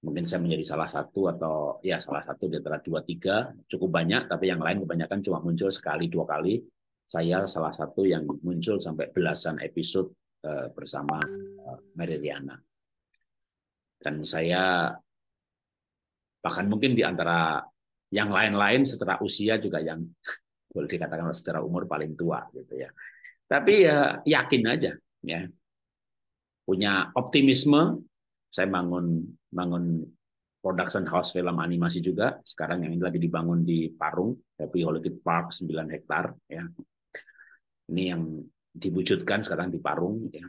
Mungkin saya menjadi salah satu atau ya salah satu di antara dua tiga cukup banyak tapi yang lain kebanyakan cuma muncul sekali dua kali. Saya salah satu yang muncul sampai belasan episode eh, bersama eh, Mary Riana. Dan saya bahkan mungkin di antara yang lain-lain secara usia juga yang (laughs) boleh dikatakan secara umur paling tua gitu ya. Tapi ya yakin aja ya. Punya optimisme saya bangun bangun production house film animasi juga. Sekarang yang ini lagi dibangun di Parung, Happy Holiday Park 9 hektar ya. Ini yang diwujudkan sekarang di Parung ya.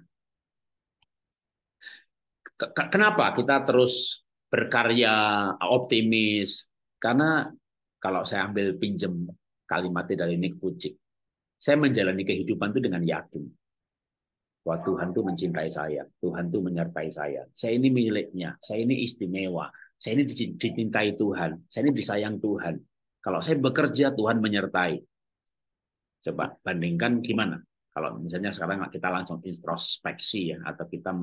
Kenapa kita terus berkarya, optimis? Karena kalau saya ambil pinjem kalimatnya dari Nick Kucik, saya menjalani kehidupan itu dengan yakin bahwa Tuhan itu mencintai saya, Tuhan itu menyertai saya. Saya ini miliknya, saya ini istimewa, saya ini dicintai Tuhan, saya ini disayang Tuhan. Kalau saya bekerja, Tuhan menyertai. Coba bandingkan gimana kalau misalnya sekarang kita langsung introspeksi ya, atau kita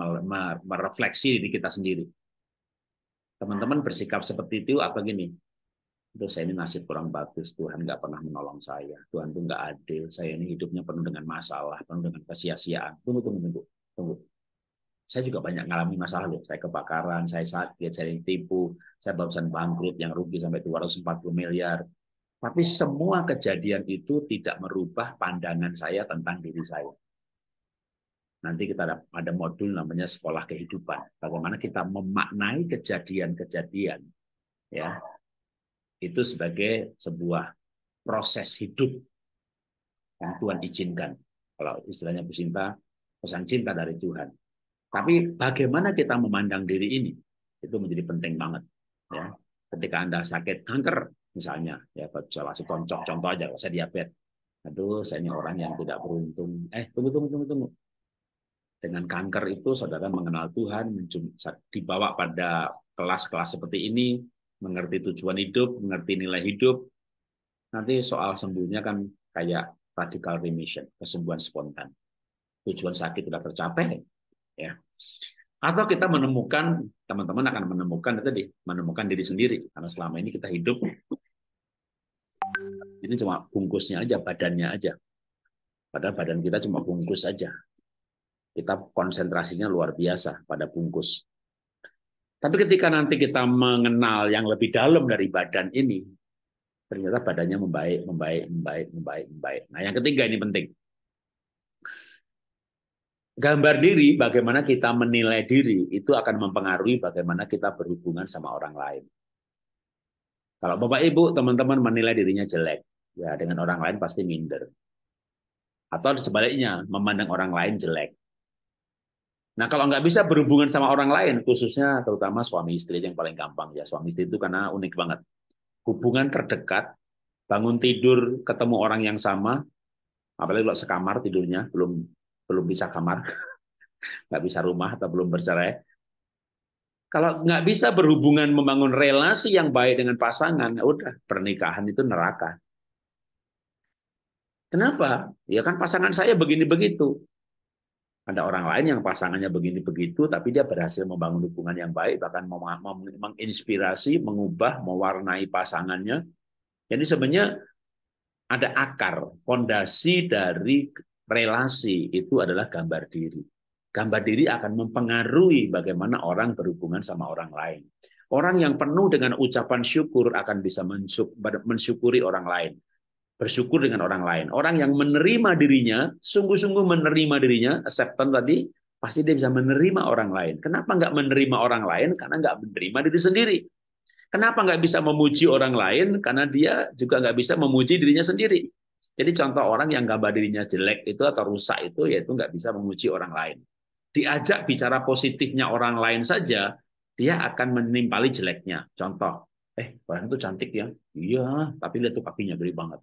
merefleksi diri kita sendiri. Teman-teman bersikap seperti itu apa gini? Itu saya ini nasib kurang bagus, Tuhan nggak pernah menolong saya, Tuhan tuh nggak adil, saya ini hidupnya penuh dengan masalah, penuh dengan kesia-siaan. Tunggu, tunggu, tunggu, tunggu saya juga banyak ngalami masalah loh. Saya kebakaran, saya sakit, saya ditipu, saya barusan bangkrut yang rugi sampai 240 miliar. Tapi semua kejadian itu tidak merubah pandangan saya tentang diri saya. Nanti kita ada, ada modul namanya sekolah kehidupan. Bagaimana kita memaknai kejadian-kejadian ya itu sebagai sebuah proses hidup yang Tuhan izinkan. Kalau istilahnya Bu pesan cinta dari Tuhan. Tapi bagaimana kita memandang diri ini itu menjadi penting banget. Ya. Ketika Anda sakit kanker, misalnya ya kalau langsung contoh contoh aja kalau saya diabetes aduh saya ini orang yang tidak beruntung eh tunggu tunggu tunggu tunggu dengan kanker itu saudara mengenal Tuhan dibawa pada kelas-kelas seperti ini mengerti tujuan hidup mengerti nilai hidup nanti soal sembuhnya kan kayak radical remission kesembuhan spontan tujuan sakit sudah tercapai ya atau kita menemukan teman-teman akan menemukan tadi menemukan diri sendiri karena selama ini kita hidup ini cuma bungkusnya aja, badannya aja. Padahal badan kita cuma bungkus aja. Kita konsentrasinya luar biasa pada bungkus. Tapi ketika nanti kita mengenal yang lebih dalam dari badan ini, ternyata badannya membaik, membaik, membaik, membaik, membaik. Nah, yang ketiga ini penting. Gambar diri, bagaimana kita menilai diri, itu akan mempengaruhi bagaimana kita berhubungan sama orang lain. Kalau Bapak Ibu, teman-teman menilai dirinya jelek, ya dengan orang lain pasti minder. Atau sebaliknya, memandang orang lain jelek. Nah, kalau nggak bisa berhubungan sama orang lain, khususnya terutama suami istri yang paling gampang ya. Suami istri itu karena unik banget. Hubungan terdekat, bangun tidur ketemu orang yang sama, apalagi kalau sekamar tidurnya belum belum bisa kamar, (laughs) nggak bisa rumah atau belum bercerai. Kalau nggak bisa berhubungan membangun relasi yang baik dengan pasangan, ya udah pernikahan itu neraka. Kenapa? Ya kan pasangan saya begini begitu. Ada orang lain yang pasangannya begini begitu, tapi dia berhasil membangun hubungan yang baik, bahkan menginspirasi, mengubah, mewarnai pasangannya. Jadi sebenarnya ada akar, fondasi dari relasi itu adalah gambar diri. Gambar diri akan mempengaruhi bagaimana orang berhubungan sama orang lain. Orang yang penuh dengan ucapan syukur akan bisa mensyukuri orang lain bersyukur dengan orang lain. Orang yang menerima dirinya, sungguh-sungguh menerima dirinya, acceptance tadi, pasti dia bisa menerima orang lain. Kenapa nggak menerima orang lain? Karena nggak menerima diri sendiri. Kenapa nggak bisa memuji orang lain? Karena dia juga nggak bisa memuji dirinya sendiri. Jadi contoh orang yang gambar dirinya jelek itu atau rusak itu, yaitu nggak bisa memuji orang lain. Diajak bicara positifnya orang lain saja, dia akan menimpali jeleknya. Contoh, eh orang itu cantik ya, iya, tapi lihat tuh kakinya gede banget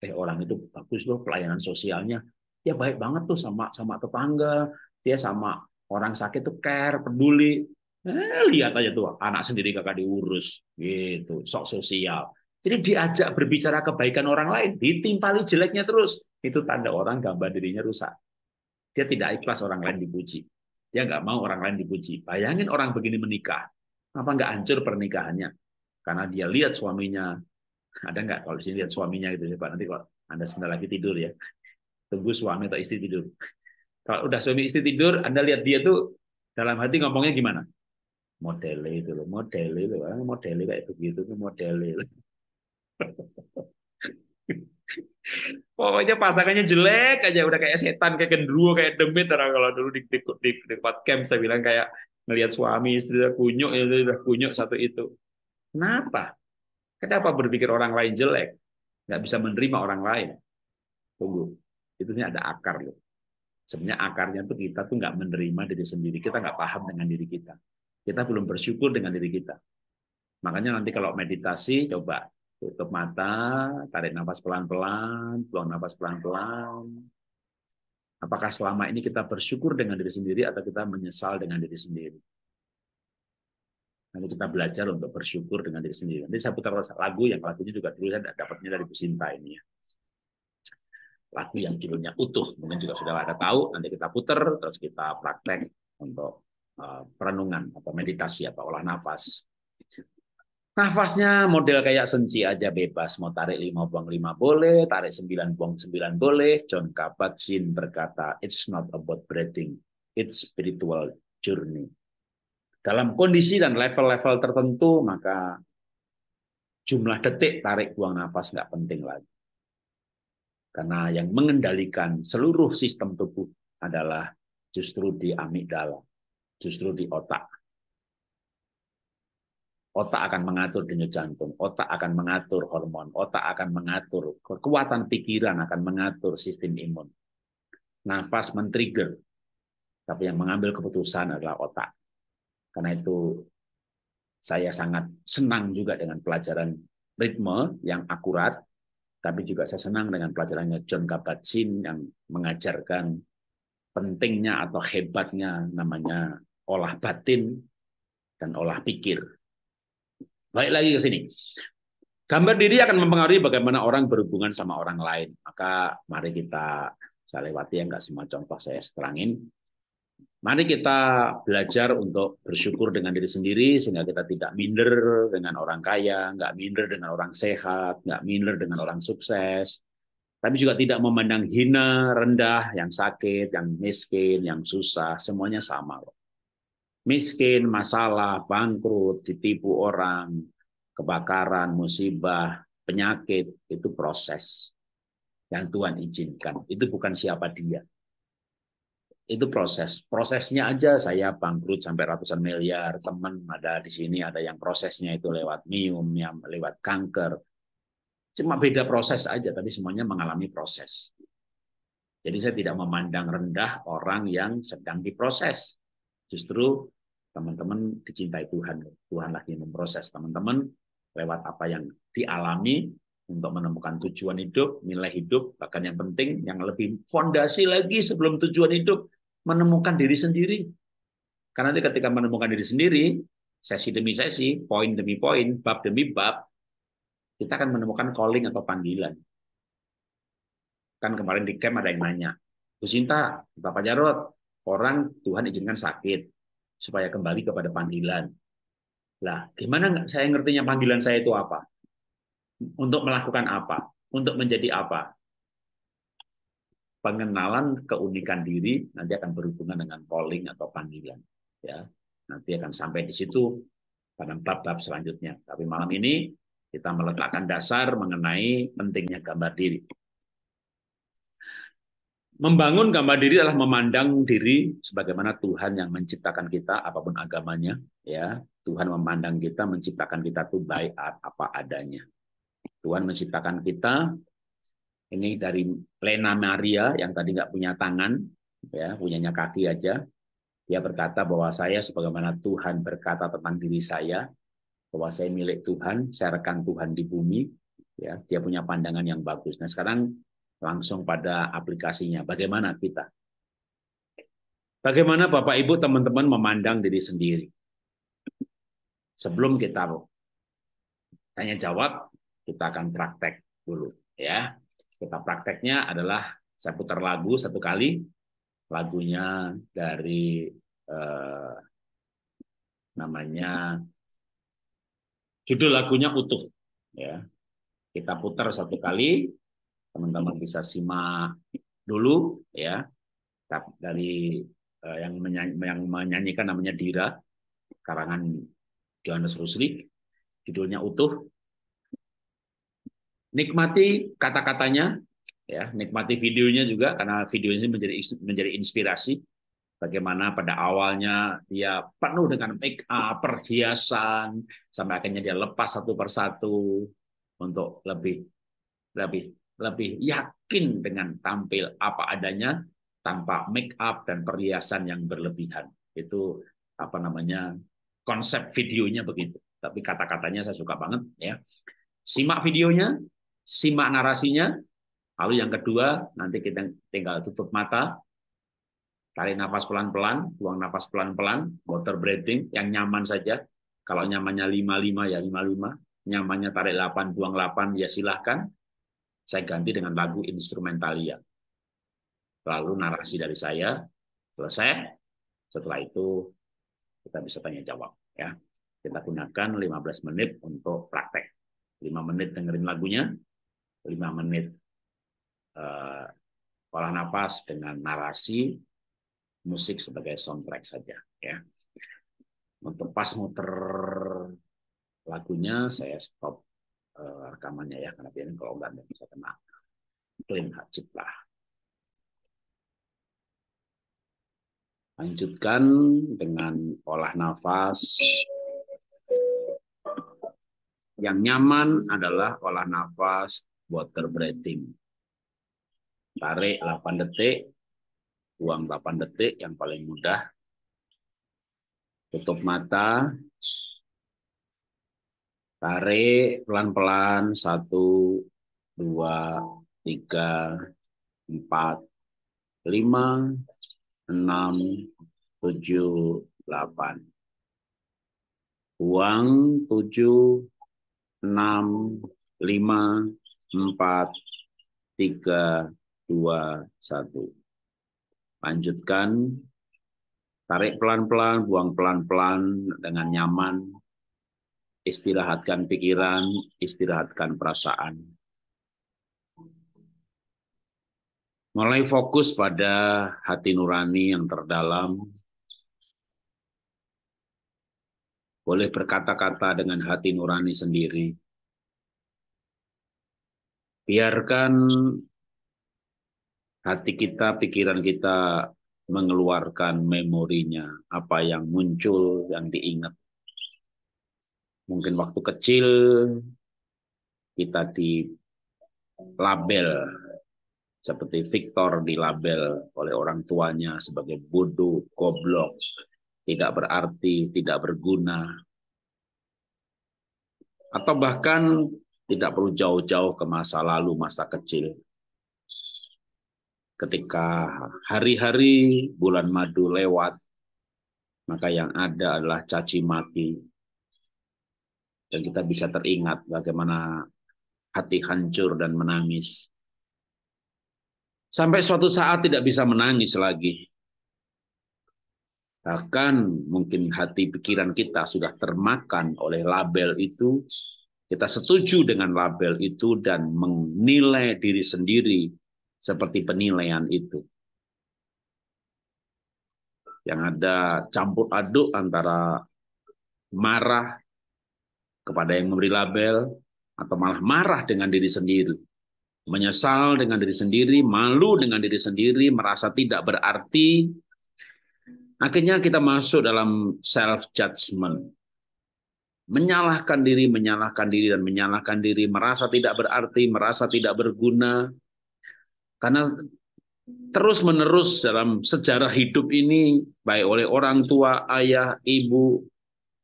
eh orang itu bagus loh pelayanan sosialnya ya baik banget tuh sama sama tetangga dia sama orang sakit tuh care peduli eh, lihat aja tuh anak sendiri kakak diurus gitu sok sosial jadi diajak berbicara kebaikan orang lain ditimpali jeleknya terus itu tanda orang gambar dirinya rusak dia tidak ikhlas orang lain dipuji dia nggak mau orang lain dipuji bayangin orang begini menikah apa nggak hancur pernikahannya karena dia lihat suaminya ada nggak kalau di sini lihat suaminya gitu ya Pak nanti kalau Anda sebentar lagi tidur ya tunggu suami atau istri tidur kalau udah suami istri tidur Anda lihat dia tuh dalam hati ngomongnya gimana model itu loh model itu ah, model kayak begitu tuh modele (laughs) Pokoknya pasangannya jelek aja udah kayak setan kayak genderuwo kayak demit orang kalau dulu di, di, di, di tempat camp saya bilang kayak melihat suami istri udah kunyuk itu ya udah kunyuk satu itu. Kenapa? Kenapa berpikir orang lain jelek? Nggak bisa menerima orang lain. Tunggu, itu ada akar loh. Sebenarnya akarnya tuh kita tuh nggak menerima diri sendiri. Kita nggak paham dengan diri kita. Kita belum bersyukur dengan diri kita. Makanya nanti kalau meditasi, coba tutup mata, tarik nafas pelan-pelan, buang nafas pelan-pelan. Apakah selama ini kita bersyukur dengan diri sendiri atau kita menyesal dengan diri sendiri? Nanti kita belajar untuk bersyukur dengan diri sendiri. Nanti saya putar lagu yang lagunya juga dulu saya dapatnya dari Bu Sinta ini ya. Lagu yang judulnya utuh. Mungkin juga sudah ada tahu. Nanti kita putar, terus kita praktek untuk eh, perenungan atau meditasi atau olah nafas. Nafasnya model kayak senci aja bebas. Mau tarik lima buang lima boleh, tarik sembilan buang sembilan boleh. John Kabat-Zinn berkata, it's not about breathing, it's spiritual journey. Dalam kondisi dan level-level tertentu, maka jumlah detik tarik buang nafas nggak penting lagi. Karena yang mengendalikan seluruh sistem tubuh adalah justru di amigdala, justru di otak. Otak akan mengatur denyut jantung, otak akan mengatur hormon, otak akan mengatur kekuatan pikiran, akan mengatur sistem imun. Nafas men-trigger, tapi yang mengambil keputusan adalah otak. Karena itu saya sangat senang juga dengan pelajaran ritme yang akurat, tapi juga saya senang dengan pelajarannya John kabat yang mengajarkan pentingnya atau hebatnya namanya olah batin dan olah pikir. Baik lagi ke sini. Gambar diri akan mempengaruhi bagaimana orang berhubungan sama orang lain. Maka mari kita saya lewati yang nggak semua contoh saya terangin. Mari kita belajar untuk bersyukur dengan diri sendiri sehingga kita tidak minder dengan orang kaya, nggak minder dengan orang sehat, nggak minder dengan orang sukses, tapi juga tidak memandang hina, rendah, yang sakit, yang miskin, yang susah, semuanya sama loh. Miskin, masalah, bangkrut, ditipu orang, kebakaran, musibah, penyakit, itu proses yang Tuhan izinkan. Itu bukan siapa dia itu proses. Prosesnya aja saya bangkrut sampai ratusan miliar. Teman ada di sini, ada yang prosesnya itu lewat mium, yang lewat kanker. Cuma beda proses aja, tapi semuanya mengalami proses. Jadi saya tidak memandang rendah orang yang sedang diproses. Justru teman-teman dicintai Tuhan. Tuhan lagi memproses teman-teman lewat apa yang dialami untuk menemukan tujuan hidup, nilai hidup, bahkan yang penting, yang lebih fondasi lagi sebelum tujuan hidup, menemukan diri sendiri. Karena nanti ketika menemukan diri sendiri, sesi demi sesi, poin demi poin, bab demi bab, kita akan menemukan calling atau panggilan. Kan kemarin di camp ada yang nanya, Bu Sinta, Bapak Jarot, orang Tuhan izinkan sakit supaya kembali kepada panggilan. Lah, gimana saya ngertinya panggilan saya itu apa? Untuk melakukan apa? Untuk menjadi apa? pengenalan keunikan diri nanti akan berhubungan dengan calling atau panggilan. Ya, nanti akan sampai di situ pada bab-bab selanjutnya. Tapi malam ini kita meletakkan dasar mengenai pentingnya gambar diri. Membangun gambar diri adalah memandang diri sebagaimana Tuhan yang menciptakan kita apapun agamanya, ya. Tuhan memandang kita, menciptakan kita tuh baik apa adanya. Tuhan menciptakan kita ini dari Lena Maria yang tadi nggak punya tangan, ya punyanya kaki aja. Dia berkata bahwa saya sebagaimana Tuhan berkata tentang diri saya, bahwa saya milik Tuhan, saya rekan Tuhan di bumi. Ya, dia punya pandangan yang bagus. Nah sekarang langsung pada aplikasinya. Bagaimana kita? Bagaimana Bapak Ibu teman-teman memandang diri sendiri? Sebelum kita tanya jawab, kita akan praktek dulu ya. Kita prakteknya adalah saya putar lagu satu kali, lagunya dari eh, namanya judul lagunya utuh ya. Kita putar satu kali, teman-teman bisa simak dulu ya dari eh, yang, menyanyi, yang menyanyikan namanya Dira karangan Johannes Rusli judulnya utuh nikmati kata-katanya, ya, nikmati videonya juga karena videonya menjadi menjadi inspirasi bagaimana pada awalnya dia penuh dengan make up, perhiasan, sampai akhirnya dia lepas satu persatu untuk lebih lebih lebih yakin dengan tampil apa adanya tanpa make up dan perhiasan yang berlebihan. Itu apa namanya konsep videonya begitu. Tapi kata-katanya saya suka banget ya. Simak videonya, simak narasinya. Lalu yang kedua, nanti kita tinggal tutup mata, tarik nafas pelan-pelan, buang nafas pelan-pelan, water breathing, yang nyaman saja. Kalau nyamannya 55 ya 55, nyamannya tarik 8, buang 8 ya silahkan. Saya ganti dengan lagu instrumentalia. Lalu narasi dari saya, selesai. Setelah itu kita bisa tanya jawab. ya Kita gunakan 15 menit untuk praktek. 5 menit dengerin lagunya, 5 menit uh, olah napas dengan narasi musik sebagai soundtrack saja ya. Untuk pas muter lagunya saya stop uh, rekamannya ya karena biarin kalau nggak ada bisa kena klaim hak cipta. Lanjutkan dengan olah nafas. Yang nyaman adalah olah nafas water breathing. Tarik 8 detik, buang 8 detik yang paling mudah. Tutup mata. Tarik pelan-pelan, satu dua tiga empat lima enam tujuh delapan uang tujuh enam lima 4, 3, 2, 1. Lanjutkan. Tarik pelan-pelan, buang pelan-pelan dengan nyaman. Istirahatkan pikiran, istirahatkan perasaan. Mulai fokus pada hati nurani yang terdalam. Boleh berkata-kata dengan hati nurani sendiri biarkan hati kita, pikiran kita mengeluarkan memorinya, apa yang muncul, yang diingat. Mungkin waktu kecil kita di label seperti Victor di label oleh orang tuanya sebagai bodoh, goblok, tidak berarti, tidak berguna. Atau bahkan tidak perlu jauh-jauh ke masa lalu, masa kecil. Ketika hari-hari bulan madu lewat, maka yang ada adalah caci mati Dan kita bisa teringat bagaimana hati hancur dan menangis. Sampai suatu saat tidak bisa menangis lagi. Bahkan mungkin hati pikiran kita sudah termakan oleh label itu kita setuju dengan label itu dan menilai diri sendiri seperti penilaian itu. Yang ada campur aduk antara marah kepada yang memberi label atau malah marah dengan diri sendiri. Menyesal dengan diri sendiri, malu dengan diri sendiri, merasa tidak berarti. Akhirnya kita masuk dalam self judgment menyalahkan diri, menyalahkan diri, dan menyalahkan diri, merasa tidak berarti, merasa tidak berguna. Karena terus-menerus dalam sejarah hidup ini, baik oleh orang tua, ayah, ibu,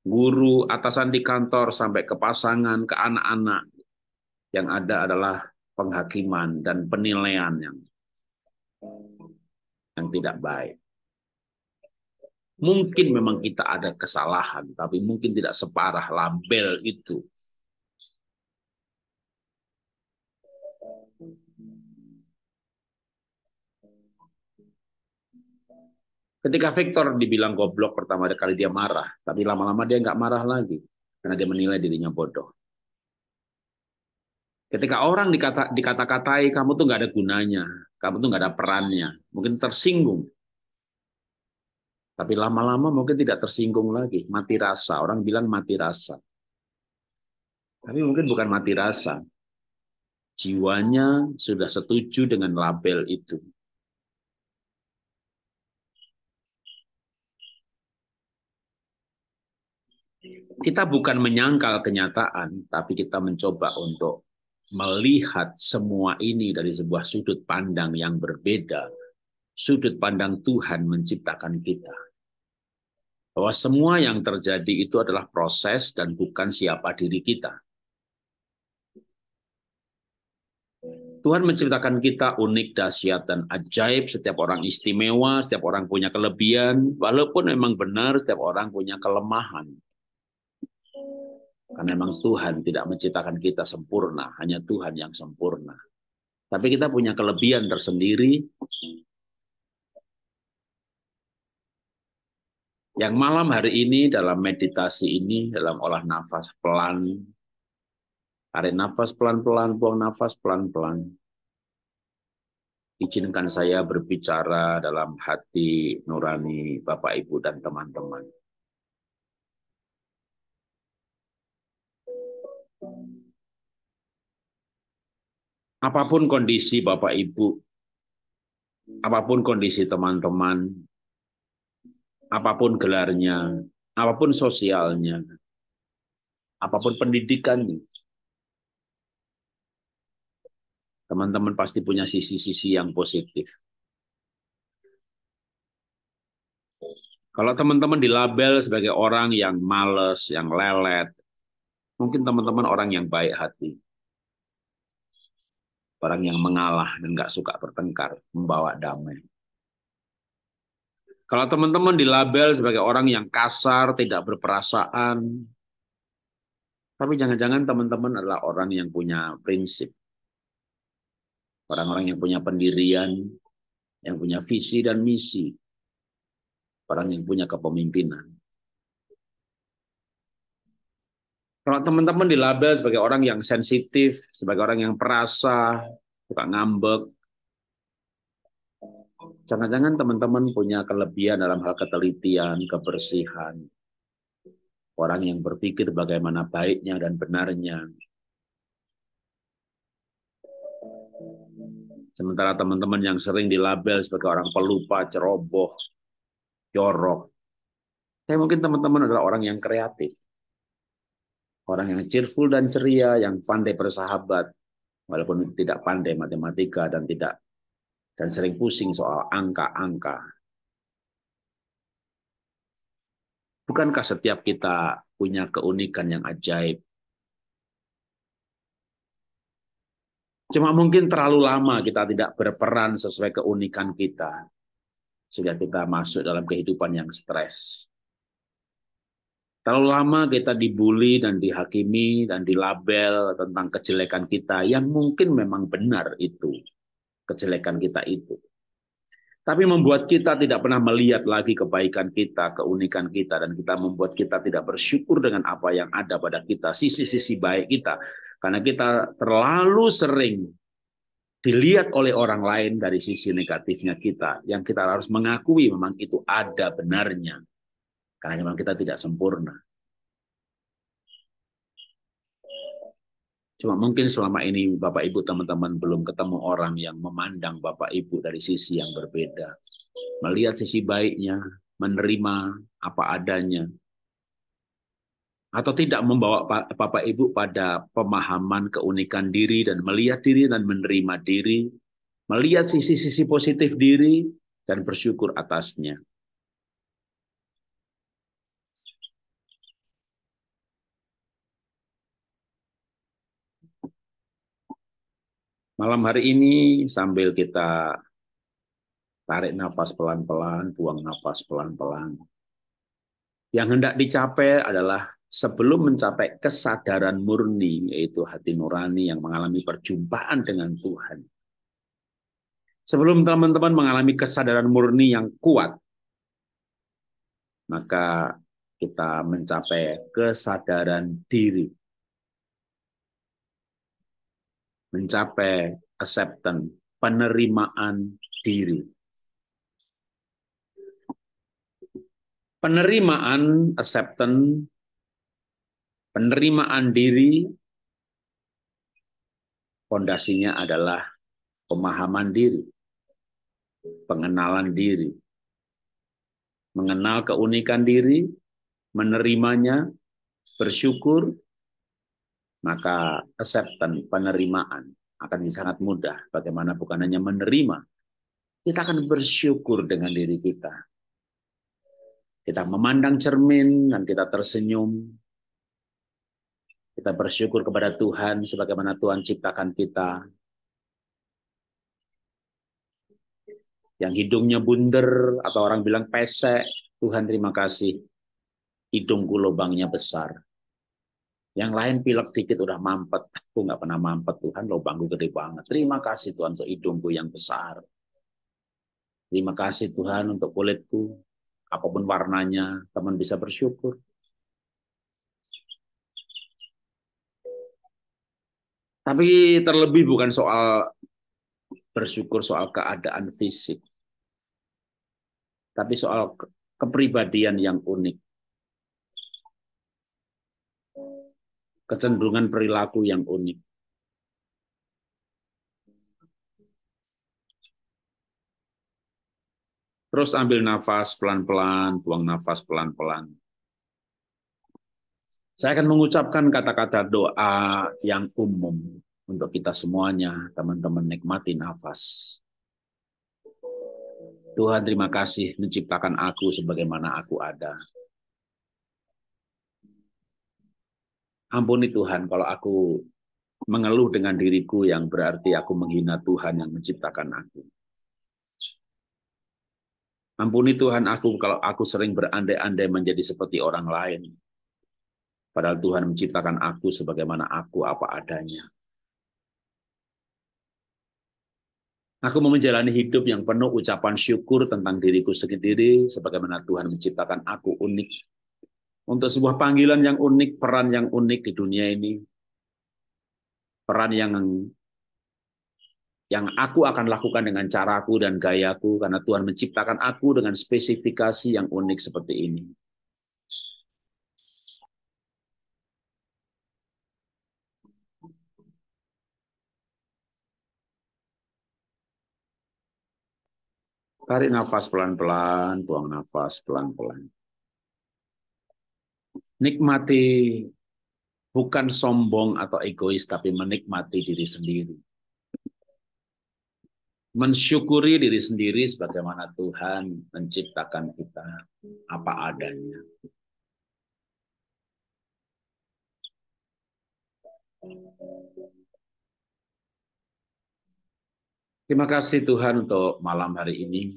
guru, atasan di kantor, sampai ke pasangan, ke anak-anak, yang ada adalah penghakiman dan penilaian yang, yang tidak baik. Mungkin memang kita ada kesalahan, tapi mungkin tidak separah label itu. Ketika Victor dibilang goblok pertama kali dia marah, tapi lama-lama dia nggak marah lagi karena dia menilai dirinya bodoh. Ketika orang dikata dikata-katai kamu tuh nggak ada gunanya, kamu tuh nggak ada perannya, mungkin tersinggung. Tapi lama-lama mungkin tidak tersinggung lagi, mati rasa. Orang bilang mati rasa. Tapi mungkin bukan mati rasa. Jiwanya sudah setuju dengan label itu. Kita bukan menyangkal kenyataan, tapi kita mencoba untuk melihat semua ini dari sebuah sudut pandang yang berbeda. Sudut pandang Tuhan menciptakan kita bahwa semua yang terjadi itu adalah proses dan bukan siapa diri kita. Tuhan menciptakan kita unik, dahsyat, dan ajaib. Setiap orang istimewa, setiap orang punya kelebihan, walaupun memang benar setiap orang punya kelemahan. Karena memang Tuhan tidak menciptakan kita sempurna, hanya Tuhan yang sempurna. Tapi kita punya kelebihan tersendiri, Yang malam hari ini dalam meditasi ini, dalam olah nafas pelan, tarik nafas pelan-pelan, buang nafas pelan-pelan. Izinkan saya berbicara dalam hati nurani Bapak Ibu dan teman-teman. Apapun kondisi Bapak Ibu, apapun kondisi teman-teman, apapun gelarnya, apapun sosialnya, apapun pendidikannya. Teman-teman pasti punya sisi-sisi yang positif. Kalau teman-teman dilabel sebagai orang yang males, yang lelet, mungkin teman-teman orang yang baik hati. Orang yang mengalah dan nggak suka bertengkar, membawa damai. Kalau teman-teman dilabel sebagai orang yang kasar, tidak berperasaan, tapi jangan-jangan teman-teman adalah orang yang punya prinsip. Orang-orang yang punya pendirian, yang punya visi dan misi. Orang yang punya kepemimpinan. Kalau teman-teman dilabel sebagai orang yang sensitif, sebagai orang yang perasa, suka ngambek, Jangan-jangan teman-teman punya kelebihan dalam hal ketelitian, kebersihan. Orang yang berpikir bagaimana baiknya dan benarnya. Sementara teman-teman yang sering dilabel sebagai orang pelupa, ceroboh, jorok. Saya mungkin teman-teman adalah orang yang kreatif. Orang yang cheerful dan ceria, yang pandai bersahabat. Walaupun tidak pandai matematika dan tidak dan sering pusing soal angka-angka. Bukankah setiap kita punya keunikan yang ajaib? Cuma mungkin terlalu lama kita tidak berperan sesuai keunikan kita. Sehingga kita masuk dalam kehidupan yang stres. Terlalu lama kita dibully dan dihakimi dan dilabel tentang kejelekan kita yang mungkin memang benar itu kejelekan kita itu. Tapi membuat kita tidak pernah melihat lagi kebaikan kita, keunikan kita, dan kita membuat kita tidak bersyukur dengan apa yang ada pada kita, sisi-sisi baik kita. Karena kita terlalu sering dilihat oleh orang lain dari sisi negatifnya kita, yang kita harus mengakui memang itu ada benarnya. Karena memang kita tidak sempurna. Cuma mungkin selama ini Bapak Ibu teman-teman belum ketemu orang yang memandang Bapak Ibu dari sisi yang berbeda. Melihat sisi baiknya, menerima apa adanya. Atau tidak membawa Bapak Ibu pada pemahaman keunikan diri dan melihat diri dan menerima diri. Melihat sisi-sisi positif diri dan bersyukur atasnya. Malam hari ini sambil kita tarik nafas pelan-pelan, buang nafas pelan-pelan. Yang hendak dicapai adalah sebelum mencapai kesadaran murni, yaitu hati nurani yang mengalami perjumpaan dengan Tuhan. Sebelum teman-teman mengalami kesadaran murni yang kuat, maka kita mencapai kesadaran diri mencapai acceptance, penerimaan diri. Penerimaan acceptance, penerimaan diri, fondasinya adalah pemahaman diri, pengenalan diri, mengenal keunikan diri, menerimanya, bersyukur, maka acceptance penerimaan akan sangat mudah bagaimana bukan hanya menerima kita akan bersyukur dengan diri kita kita memandang cermin dan kita tersenyum kita bersyukur kepada Tuhan sebagaimana Tuhan ciptakan kita yang hidungnya bunder atau orang bilang pesek Tuhan terima kasih hidungku lubangnya besar yang lain pilek dikit udah mampet. Aku nggak pernah mampet Tuhan, lo lubangku gede banget. Terima kasih Tuhan untuk hidungku yang besar. Terima kasih Tuhan untuk kulitku. Apapun warnanya, teman bisa bersyukur. Tapi terlebih bukan soal bersyukur soal keadaan fisik. Tapi soal kepribadian yang unik. kecenderungan perilaku yang unik. Terus ambil nafas pelan-pelan, buang nafas pelan-pelan. Saya akan mengucapkan kata-kata doa yang umum untuk kita semuanya. Teman-teman nikmati nafas. Tuhan terima kasih menciptakan aku sebagaimana aku ada. Ampuni Tuhan kalau aku mengeluh dengan diriku yang berarti aku menghina Tuhan yang menciptakan aku. Ampuni Tuhan aku kalau aku sering berandai-andai menjadi seperti orang lain. Padahal Tuhan menciptakan aku sebagaimana aku apa adanya. Aku mau menjalani hidup yang penuh ucapan syukur tentang diriku sendiri sebagaimana Tuhan menciptakan aku unik untuk sebuah panggilan yang unik, peran yang unik di dunia ini. Peran yang yang aku akan lakukan dengan caraku dan gayaku karena Tuhan menciptakan aku dengan spesifikasi yang unik seperti ini. Tarik nafas pelan-pelan, buang nafas pelan-pelan. Nikmati bukan sombong atau egois, tapi menikmati diri sendiri. Mensyukuri diri sendiri sebagaimana Tuhan menciptakan kita apa adanya. Terima kasih Tuhan untuk malam hari ini.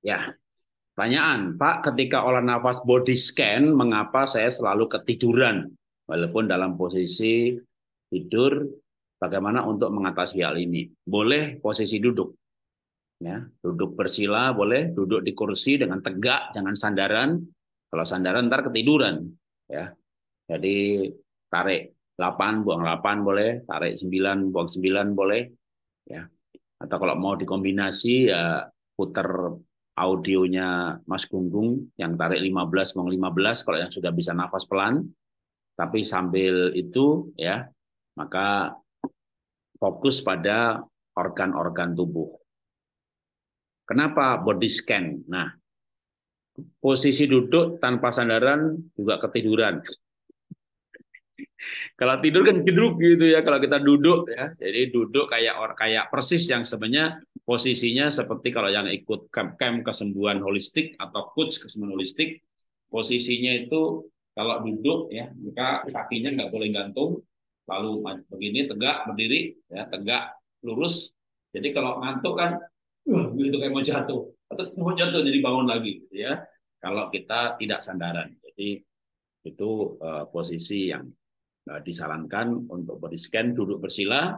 Ya, Pertanyaan, Pak, ketika olah nafas body scan, mengapa saya selalu ketiduran? Walaupun dalam posisi tidur, bagaimana untuk mengatasi hal ini? Boleh posisi duduk. Ya, duduk bersila boleh, duduk di kursi dengan tegak, jangan sandaran. Kalau sandaran ntar ketiduran, ya. Jadi tarik 8 buang 8 boleh, tarik 9 buang 9 boleh, ya. Atau kalau mau dikombinasi ya putar audionya Mas Gunggung yang tarik 15 mau 15 kalau yang sudah bisa nafas pelan tapi sambil itu ya maka fokus pada organ-organ tubuh. Kenapa body scan? Nah, posisi duduk tanpa sandaran juga ketiduran. (laughs) kalau tidur kan tidur gitu ya kalau kita duduk ya. Jadi duduk kayak or kayak persis yang sebenarnya Posisinya seperti kalau yang ikut camp-camp kesembuhan holistik atau coach kesembuhan holistik, posisinya itu kalau duduk ya, maka kakinya nggak boleh gantung, lalu begini tegak berdiri, ya tegak lurus. Jadi kalau ngantuk kan, begitu kayak mau jatuh atau mau jatuh jadi bangun lagi, gitu ya. Kalau kita tidak sandaran, jadi itu uh, posisi yang uh, disarankan untuk body scan duduk bersila,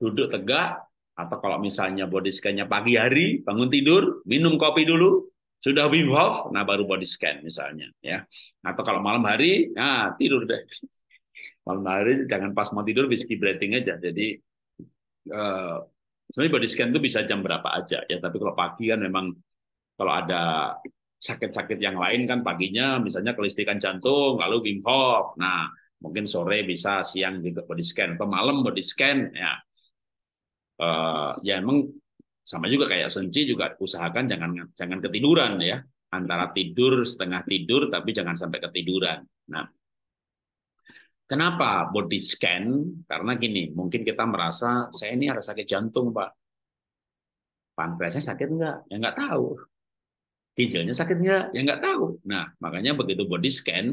duduk tegak, atau kalau misalnya body scan-nya pagi hari, bangun tidur, minum kopi dulu, sudah Wim Hof, nah baru body scan misalnya, ya. Atau kalau malam hari, nah tidur deh. (laughs) Malam hari jangan pas mau tidur whiskey breathing aja. Jadi eh, sebenarnya body scan itu bisa jam berapa aja ya. Tapi kalau pagi kan memang kalau ada sakit-sakit yang lain kan paginya misalnya kelistrikan jantung, lalu Wim Hof. Nah mungkin sore bisa siang juga body scan atau malam body scan ya uh, ya emang sama juga kayak senci juga usahakan jangan jangan ketiduran ya antara tidur setengah tidur tapi jangan sampai ketiduran. Nah, kenapa body scan? Karena gini, mungkin kita merasa saya ini ada sakit jantung pak, pankreasnya sakit nggak? Ya nggak tahu. Ginjalnya sakit nggak? Ya nggak tahu. Nah, makanya begitu body scan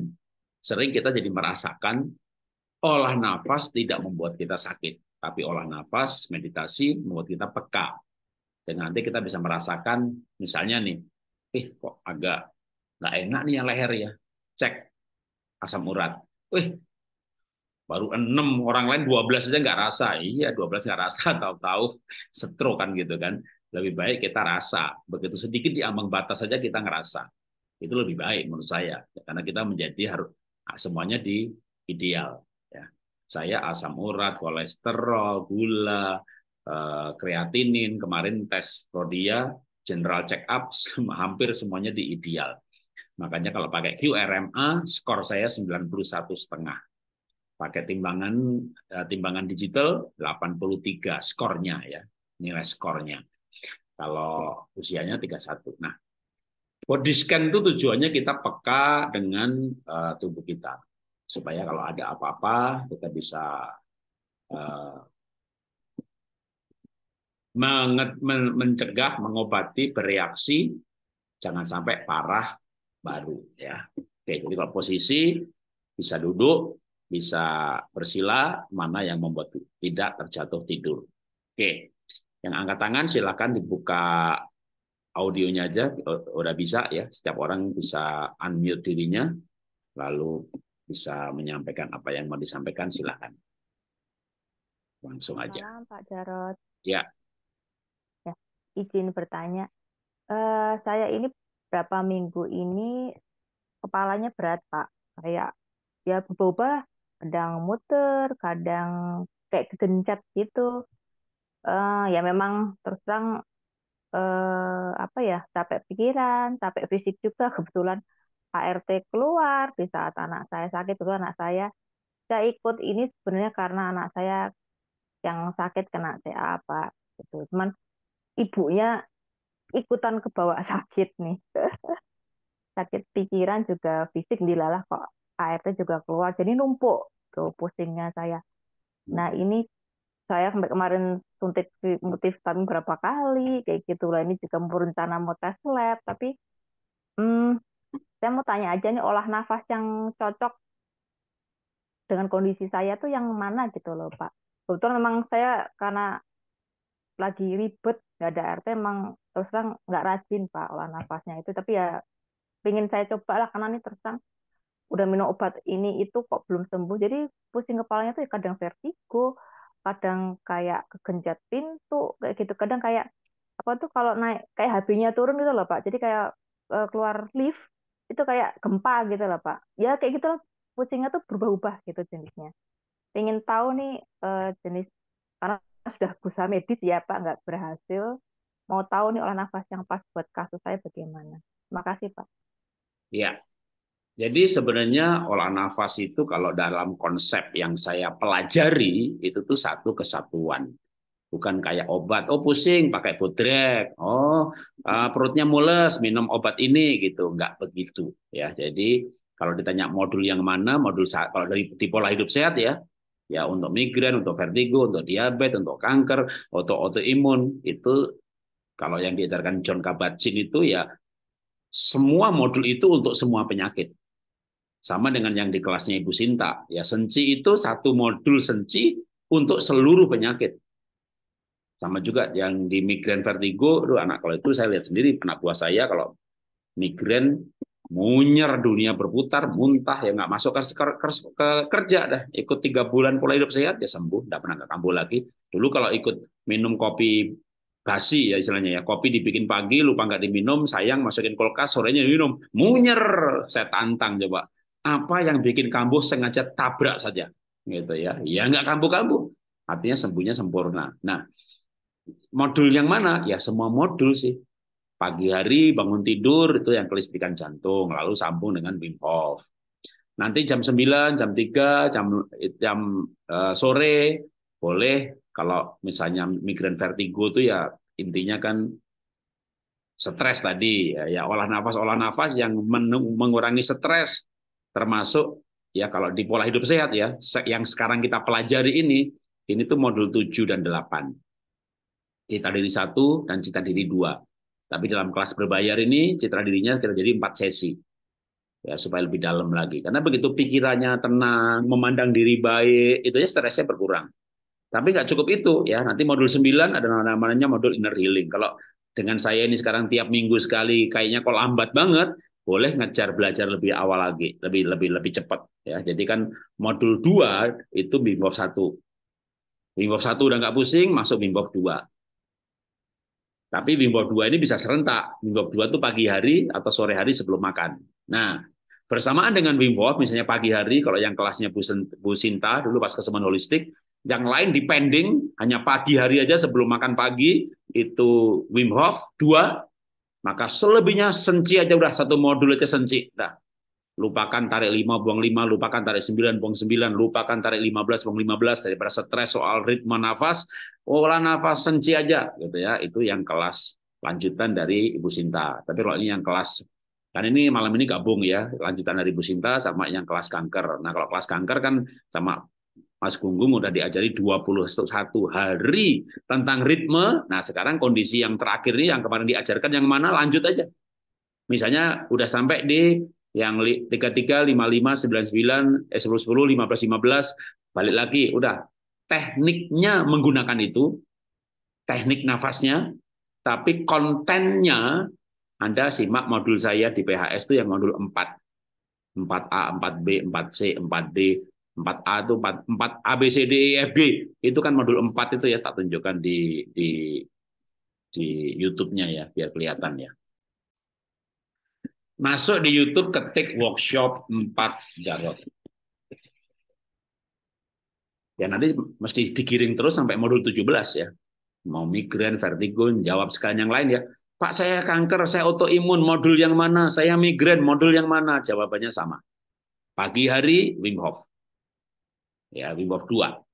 sering kita jadi merasakan olah nafas tidak membuat kita sakit. Tapi olah nafas, meditasi membuat kita peka. Dan nanti kita bisa merasakan, misalnya nih, eh kok agak nggak enak nih yang leher ya. Cek asam urat. Eh, baru enam orang lain 12 aja nggak rasa. Iya, 12 nggak rasa, (laughs) tahu-tahu setro kan gitu kan. Lebih baik kita rasa. Begitu sedikit di ambang batas saja kita ngerasa. Itu lebih baik menurut saya. Karena kita menjadi harus semuanya di ideal saya asam urat, kolesterol, gula, eh, kreatinin, kemarin tes Rodia general check up hampir semuanya di ideal. Makanya kalau pakai QRMA skor saya 91 setengah. Pakai timbangan eh, timbangan digital 83 skornya ya, nilai skornya. Kalau usianya 31. Nah, body scan itu tujuannya kita peka dengan eh, tubuh kita supaya kalau ada apa-apa kita bisa uh, mencegah, mengobati, bereaksi, jangan sampai parah baru ya. Oke, jadi kalau posisi bisa duduk, bisa bersila, mana yang membuat tidak terjatuh tidur. Oke, yang angkat tangan silakan dibuka audionya aja, udah bisa ya. Setiap orang bisa unmute dirinya, lalu bisa menyampaikan apa yang mau disampaikan silahkan langsung aja Malam, Pak Jarot ya ya izin bertanya uh, saya ini berapa minggu ini kepalanya berat Pak kayak ya berubah kadang muter kadang kayak kegencet gitu uh, ya memang terus terang eh, apa ya capek pikiran, capek fisik juga (laughs) kebetulan ART keluar di saat anak saya sakit dulu anak saya saya ikut ini sebenarnya karena anak saya yang sakit kena CA apa gitu cuman ibunya ikutan ke bawah (laughs) sakit nih sakit pikiran juga fisik dilalah kok ART juga keluar jadi numpuk tuh pusingnya saya nah ini saya sampai kemarin suntik motif multivitamin berapa kali kayak gitu lah ini juga rencana mau tes lab tapi hmm, saya mau tanya aja nih olah nafas yang cocok dengan kondisi saya tuh yang mana gitu loh Pak. Betul memang saya karena lagi ribet nggak ada RT emang terus terang nggak rajin Pak olah nafasnya itu tapi ya pingin saya coba lah karena nih terus terang udah minum obat ini itu kok belum sembuh jadi pusing kepalanya tuh ya kadang vertigo kadang kayak kegenjat pintu kayak gitu kadang kayak apa tuh kalau naik kayak hp nya turun gitu loh Pak jadi kayak eh, keluar lift itu kayak gempa gitu lah Pak. Ya kayak gitu loh, kucingnya tuh berubah-ubah gitu jenisnya. Ingin tahu nih uh, jenis karena sudah berusaha medis ya Pak nggak berhasil. Mau tahu nih olah nafas yang pas buat kasus saya bagaimana. Terima kasih Pak. Iya. Jadi sebenarnya olah nafas itu kalau dalam konsep yang saya pelajari itu tuh satu kesatuan bukan kayak obat. Oh pusing pakai bodrek. Oh eh, perutnya mules minum obat ini gitu. Enggak begitu ya. Jadi kalau ditanya modul yang mana, modul kalau dari di pola hidup sehat ya, ya untuk migrain, untuk vertigo, untuk diabetes, untuk kanker, untuk autoimun itu kalau yang diajarkan John Kabat-Zinn itu ya semua modul itu untuk semua penyakit. Sama dengan yang di kelasnya Ibu Sinta. Ya senci itu satu modul senci untuk seluruh penyakit sama juga yang di migrain vertigo itu anak kalau itu saya lihat sendiri anak buah saya kalau migrain munyer dunia berputar muntah ya nggak masuk ke, ke, ke kerja dah ikut tiga bulan pola hidup sehat ya sembuh nggak pernah nggak kambuh lagi dulu kalau ikut minum kopi basi ya istilahnya ya kopi dibikin pagi lupa nggak diminum sayang masukin kulkas sorenya diminum munyer saya tantang coba apa yang bikin kambuh sengaja tabrak saja gitu ya ya nggak kambuh kambuh artinya sembuhnya sempurna nah Modul yang mana? Ya semua modul sih. Pagi hari bangun tidur itu yang kelistrikan jantung, lalu sambung dengan Wim Hof. Nanti jam 9, jam 3, jam jam eh, sore boleh kalau misalnya migrain vertigo itu ya intinya kan stres tadi ya, ya olah nafas olah nafas yang mengurangi stres termasuk ya kalau di pola hidup sehat ya yang sekarang kita pelajari ini ini tuh modul 7 dan 8 citra diri satu dan citra diri dua. Tapi dalam kelas berbayar ini citra dirinya kita jadi empat sesi ya supaya lebih dalam lagi. Karena begitu pikirannya tenang, memandang diri baik, itu ya stresnya berkurang. Tapi nggak cukup itu ya. Nanti modul 9 ada namanya modul inner healing. Kalau dengan saya ini sekarang tiap minggu sekali kayaknya kok lambat banget, boleh ngejar belajar lebih awal lagi, lebih lebih lebih cepat ya. Jadi kan modul 2 itu bimbof 1. Bimbof 1 udah nggak pusing, masuk bimbof 2. Tapi Wim Hof 2 ini bisa serentak. Wim Hof 2 itu pagi hari atau sore hari sebelum makan. Nah, bersamaan dengan Wim Hof, misalnya pagi hari, kalau yang kelasnya Bu Sinta dulu pas kesemuan holistik, yang lain depending, hanya pagi hari aja sebelum makan pagi, itu Wim Hof 2, maka selebihnya senci aja udah, satu modul aja senci. Nah, lupakan tarik 5 buang 5, lupakan tarik 9 buang 9, lupakan tarik 15 buang 15 daripada stres soal ritme nafas, olah nafas senci aja gitu ya. Itu yang kelas lanjutan dari Ibu Sinta. Tapi kalau ini yang kelas kan ini malam ini gabung ya, lanjutan dari Ibu Sinta sama yang kelas kanker. Nah, kalau kelas kanker kan sama Mas Gunggung udah diajari 21 hari tentang ritme. Nah, sekarang kondisi yang terakhir ini yang kemarin diajarkan yang mana lanjut aja. Misalnya udah sampai di yang 33, 55, 99, eh, 10, 10, 15, 15, balik lagi, udah. Tekniknya menggunakan itu, teknik nafasnya, tapi kontennya Anda simak modul saya di PHS itu yang modul 4. 4A, 4B, 4C, 4D, 4A itu 4, 4 A, B, C, D, E, F, G. Itu kan modul 4 itu ya, tak tunjukkan di, di, di YouTube-nya ya, biar kelihatan ya. Masuk di YouTube ketik workshop 4 Jarot. Ya nanti mesti digiring terus sampai modul 17 ya. Mau migrain, vertigo, jawab sekalian yang lain ya. Pak saya kanker, saya autoimun, modul yang mana? Saya migrain, modul yang mana? Jawabannya sama. Pagi hari Wim Hof. Ya, Wim Hof 2.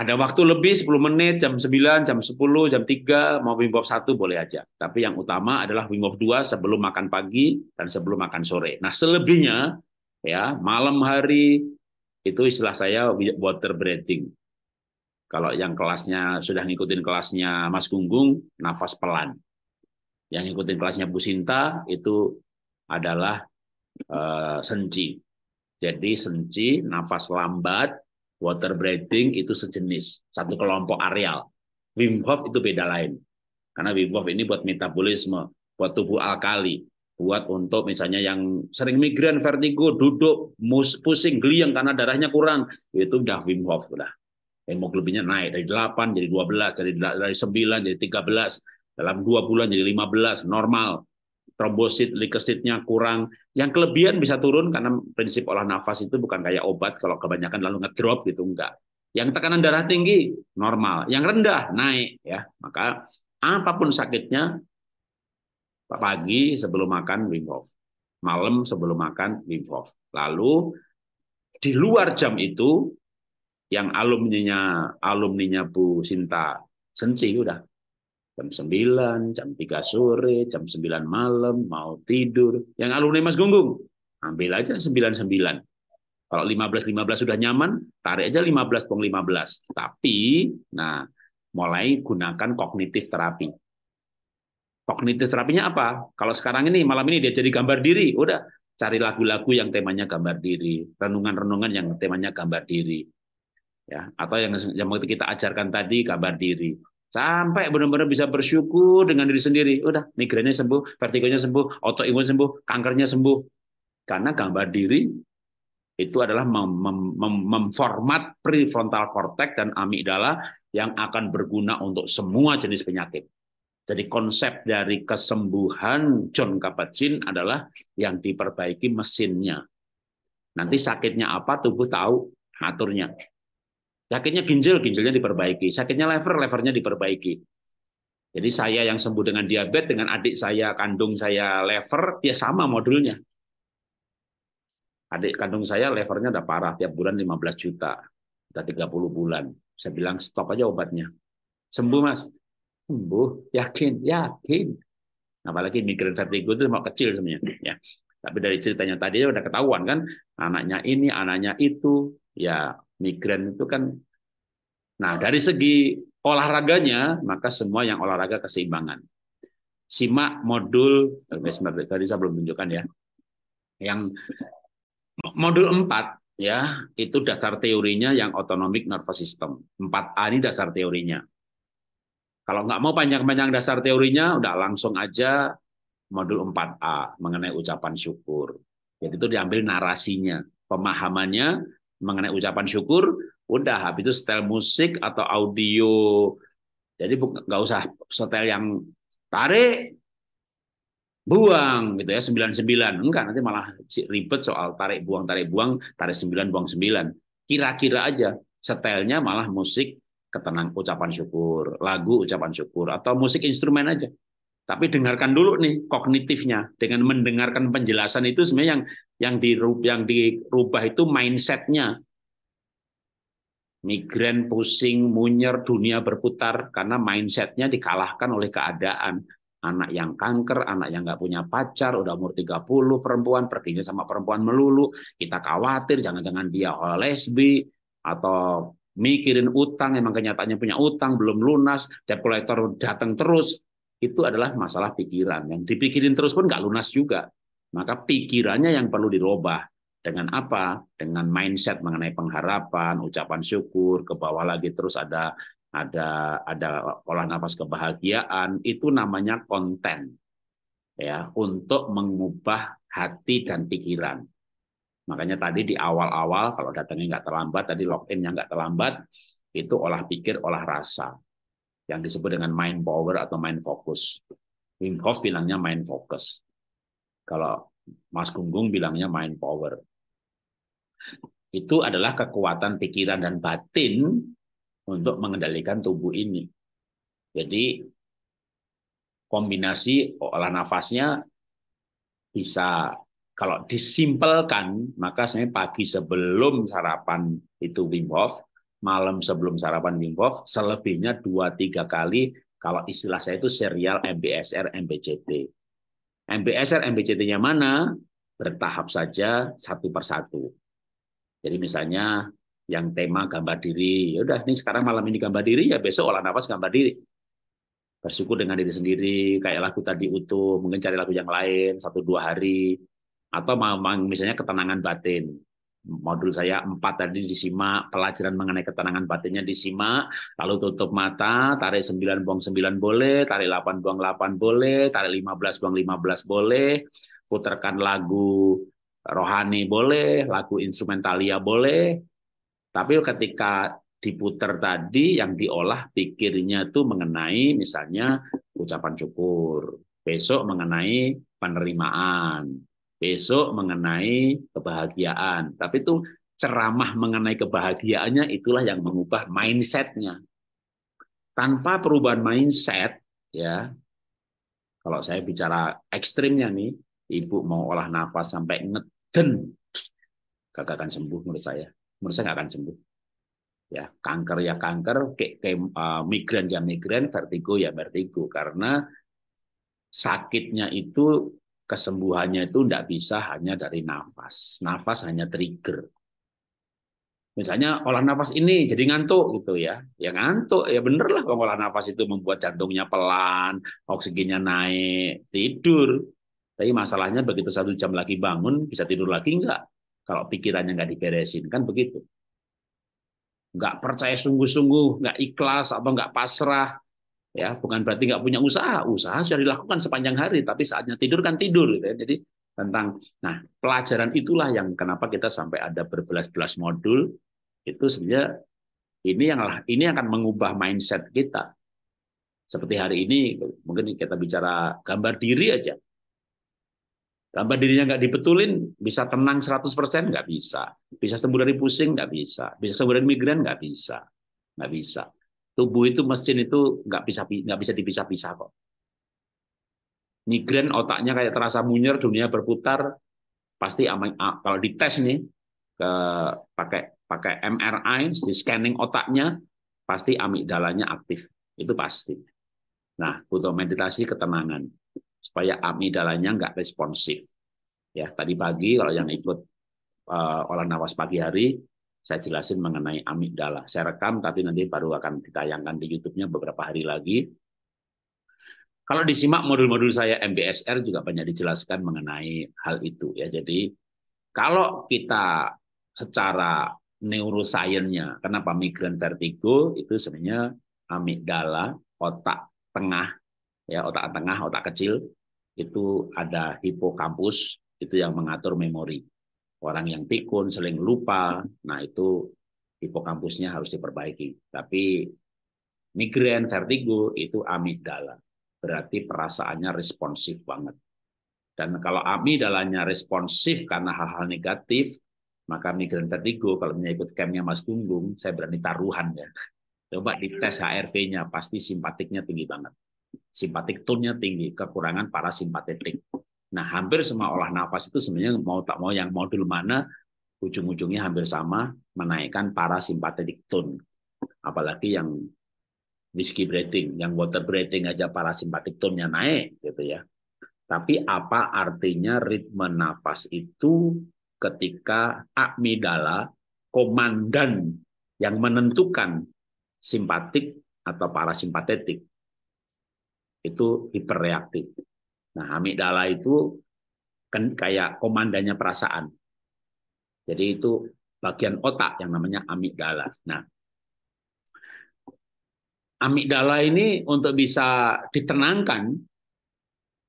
Ada waktu lebih 10 menit, jam 9, jam 10, jam 3, mau Wim Hof 1 boleh aja. Tapi yang utama adalah Wim Hof 2 sebelum makan pagi dan sebelum makan sore. Nah, selebihnya ya malam hari itu istilah saya water breathing. Kalau yang kelasnya sudah ngikutin kelasnya Mas Gunggung, nafas pelan. Yang ngikutin kelasnya Bu Sinta itu adalah uh, senci. Jadi senci, nafas lambat, water breathing itu sejenis, satu kelompok areal. Wim Hof itu beda lain. Karena Wim Hof ini buat metabolisme, buat tubuh alkali, buat untuk misalnya yang sering migrain, vertigo, duduk, mus, pusing, geliang karena darahnya kurang, itu udah Wim Hof udah. Hemoglobinnya naik dari 8 jadi 12, dari dari 9 jadi 13, dalam dua bulan jadi 15 normal trombosit, leukositnya kurang. Yang kelebihan bisa turun karena prinsip olah nafas itu bukan kayak obat kalau kebanyakan lalu ngedrop gitu enggak. Yang tekanan darah tinggi normal, yang rendah naik ya. Maka apapun sakitnya pagi sebelum makan Wim Hof, malam sebelum makan Wim Hof. Lalu di luar jam itu yang alumninya alumninya Bu Sinta Senci udah jam 9, jam 3 sore, jam 9 malam, mau tidur. Yang alumni Mas Gunggung, ambil aja 99. Kalau 15-15 sudah nyaman, tarik aja 15 lima 15. Tapi, nah, mulai gunakan kognitif terapi. Kognitif terapinya apa? Kalau sekarang ini, malam ini dia jadi gambar diri, udah. Cari lagu-lagu yang temanya gambar diri, renungan-renungan yang temanya gambar diri. ya Atau yang, yang kita ajarkan tadi, gambar diri Sampai benar-benar bisa bersyukur dengan diri sendiri. Udah, migrainnya sembuh, vertigonya sembuh, autoimun sembuh, kankernya sembuh. Karena gambar diri itu adalah mem mem mem memformat prefrontal cortex dan amigdala yang akan berguna untuk semua jenis penyakit. Jadi konsep dari kesembuhan John kabat adalah yang diperbaiki mesinnya. Nanti sakitnya apa tubuh tahu aturnya. Sakitnya ginjal, ginjalnya diperbaiki. Sakitnya lever, levernya diperbaiki. Jadi saya yang sembuh dengan diabetes, dengan adik saya, kandung saya lever, ya sama modulnya. Adik kandung saya levernya udah parah, tiap bulan 15 juta. Udah 30 bulan. Saya bilang stop aja obatnya. Sembuh mas? Sembuh, yakin, yakin. Apalagi migrain vertigo itu mau kecil sebenarnya. Ya. Tapi dari ceritanya tadi udah ketahuan kan, anaknya ini, anaknya itu, ya Migran itu kan Nah, dari segi olahraganya, maka semua yang olahraga keseimbangan. Simak modul, eh, tadi saya belum tunjukkan ya, yang modul 4, ya, itu dasar teorinya yang autonomic nervous system. 4A ini dasar teorinya. Kalau nggak mau panjang-panjang dasar teorinya, udah langsung aja modul 4A mengenai ucapan syukur. Jadi itu diambil narasinya, pemahamannya, mengenai ucapan syukur, udah habis itu setel musik atau audio. Jadi nggak usah setel yang tarik, buang gitu ya 99. Enggak, nanti malah ribet soal tarik buang tarik buang, tarik 9 buang 9. Kira-kira aja setelnya malah musik ketenang ucapan syukur, lagu ucapan syukur atau musik instrumen aja. Tapi dengarkan dulu nih kognitifnya dengan mendengarkan penjelasan itu sebenarnya yang yang dirubah, yang dirubah itu mindsetnya. migran pusing, munyer, dunia berputar karena mindsetnya dikalahkan oleh keadaan. Anak yang kanker, anak yang nggak punya pacar, udah umur 30, perempuan, perginya sama perempuan melulu. Kita khawatir, jangan-jangan dia lesbi, atau mikirin utang, emang kenyataannya punya utang, belum lunas, debt collector datang terus, itu adalah masalah pikiran. Yang dipikirin terus pun nggak lunas juga. Maka pikirannya yang perlu dirubah. Dengan apa? Dengan mindset mengenai pengharapan, ucapan syukur, ke bawah lagi terus ada ada ada olah nafas kebahagiaan itu namanya konten ya untuk mengubah hati dan pikiran makanya tadi di awal-awal kalau datangnya nggak terlambat tadi loginnya nggak terlambat itu olah pikir olah rasa yang disebut dengan mind power atau mind focus Wim Hof bilangnya mind focus kalau Mas Gunggung bilangnya mind power. Itu adalah kekuatan pikiran dan batin untuk mengendalikan tubuh ini. Jadi kombinasi olah nafasnya bisa kalau disimpelkan maka sebenarnya pagi sebelum sarapan itu Wim Hof, malam sebelum sarapan Wim Hof, selebihnya dua tiga kali kalau istilah saya itu serial MBSR MBCT MBSR, MBCT-nya mana, bertahap saja satu per satu. Jadi misalnya yang tema gambar diri, ya udah ini sekarang malam ini gambar diri, ya besok olah nafas gambar diri. Bersyukur dengan diri sendiri, kayak lagu tadi utuh, mungkin cari lagu yang lain, satu dua hari, atau memang misalnya ketenangan batin modul saya empat tadi disimak, pelajaran mengenai ketenangan batinnya disimak, lalu tutup mata, tarik sembilan buang sembilan boleh, tarik delapan buang delapan boleh, tarik lima belas buang lima belas boleh, putarkan lagu rohani boleh, lagu instrumentalia boleh. Tapi ketika diputar tadi yang diolah pikirnya itu mengenai misalnya ucapan syukur, besok mengenai penerimaan, besok mengenai kebahagiaan. Tapi itu ceramah mengenai kebahagiaannya itulah yang mengubah mindsetnya. Tanpa perubahan mindset, ya kalau saya bicara ekstrimnya nih, ibu mau olah nafas sampai ngeden, gak akan sembuh menurut saya. Menurut saya gak akan sembuh. Ya, kanker ya kanker, ke, ke, uh, e, migran ya migran, vertigo ya vertigo. Karena sakitnya itu kesembuhannya itu tidak bisa hanya dari nafas. Nafas hanya trigger. Misalnya olah nafas ini jadi ngantuk gitu ya. Ya ngantuk, ya bener lah olah nafas itu membuat jantungnya pelan, oksigennya naik, tidur. Tapi masalahnya begitu satu jam lagi bangun, bisa tidur lagi enggak? Kalau pikirannya enggak diberesin, kan begitu. Enggak percaya sungguh-sungguh, enggak ikhlas, atau enggak pasrah, ya bukan berarti nggak punya usaha usaha sudah dilakukan sepanjang hari tapi saatnya tidur kan tidur gitu ya jadi tentang nah pelajaran itulah yang kenapa kita sampai ada berbelas-belas modul itu sebenarnya ini yang ini akan mengubah mindset kita seperti hari ini mungkin kita bicara gambar diri aja gambar dirinya nggak dibetulin bisa tenang 100% nggak bisa bisa sembuh dari pusing nggak bisa bisa sembuh dari migrain nggak bisa nggak bisa Tubuh itu mesin itu nggak bisa nggak bisa dipisah-pisah kok. Migren otaknya kayak terasa munyer, dunia berputar. Pasti aman, kalau dites nih ke pakai pakai MRI, di scanning otaknya, pasti amigdalanya aktif. Itu pasti. Nah, butuh meditasi ketenangan supaya amigdalanya nggak responsif. Ya, tadi pagi kalau yang ikut uh, olah napas pagi hari, saya jelasin mengenai amigdala. Saya rekam tapi nanti baru akan ditayangkan di YouTube-nya beberapa hari lagi. Kalau disimak modul-modul saya MBSR juga banyak dijelaskan mengenai hal itu ya. Jadi kalau kita secara neuroscience kenapa migran vertigo itu sebenarnya amigdala, otak tengah ya, otak tengah, otak kecil itu ada hipokampus itu yang mengatur memori orang yang pikun, sering lupa, nah itu hipokampusnya harus diperbaiki. Tapi migrain, vertigo itu amigdala. Berarti perasaannya responsif banget. Dan kalau amigdalanya responsif karena hal-hal negatif, maka migrain vertigo kalau menyikut campnya Mas Gunggung, saya berani taruhan ya. Coba dites HRV-nya, pasti simpatiknya tinggi banget. Simpatik tone-nya tinggi, kekurangan parasimpatetik. Nah, hampir semua olah nafas itu sebenarnya mau tak mau yang modul mana ujung-ujungnya hampir sama menaikkan parasimpatetik tone. Apalagi yang whiskey breathing, yang water breathing aja parasimpatetik tone-nya naik gitu ya. Tapi apa artinya ritme nafas itu ketika amigdala komandan yang menentukan simpatik atau parasimpatetik itu hiperreaktif. Nah, amigdala itu kan kayak komandannya perasaan. Jadi itu bagian otak yang namanya amigdala. Nah, amigdala ini untuk bisa ditenangkan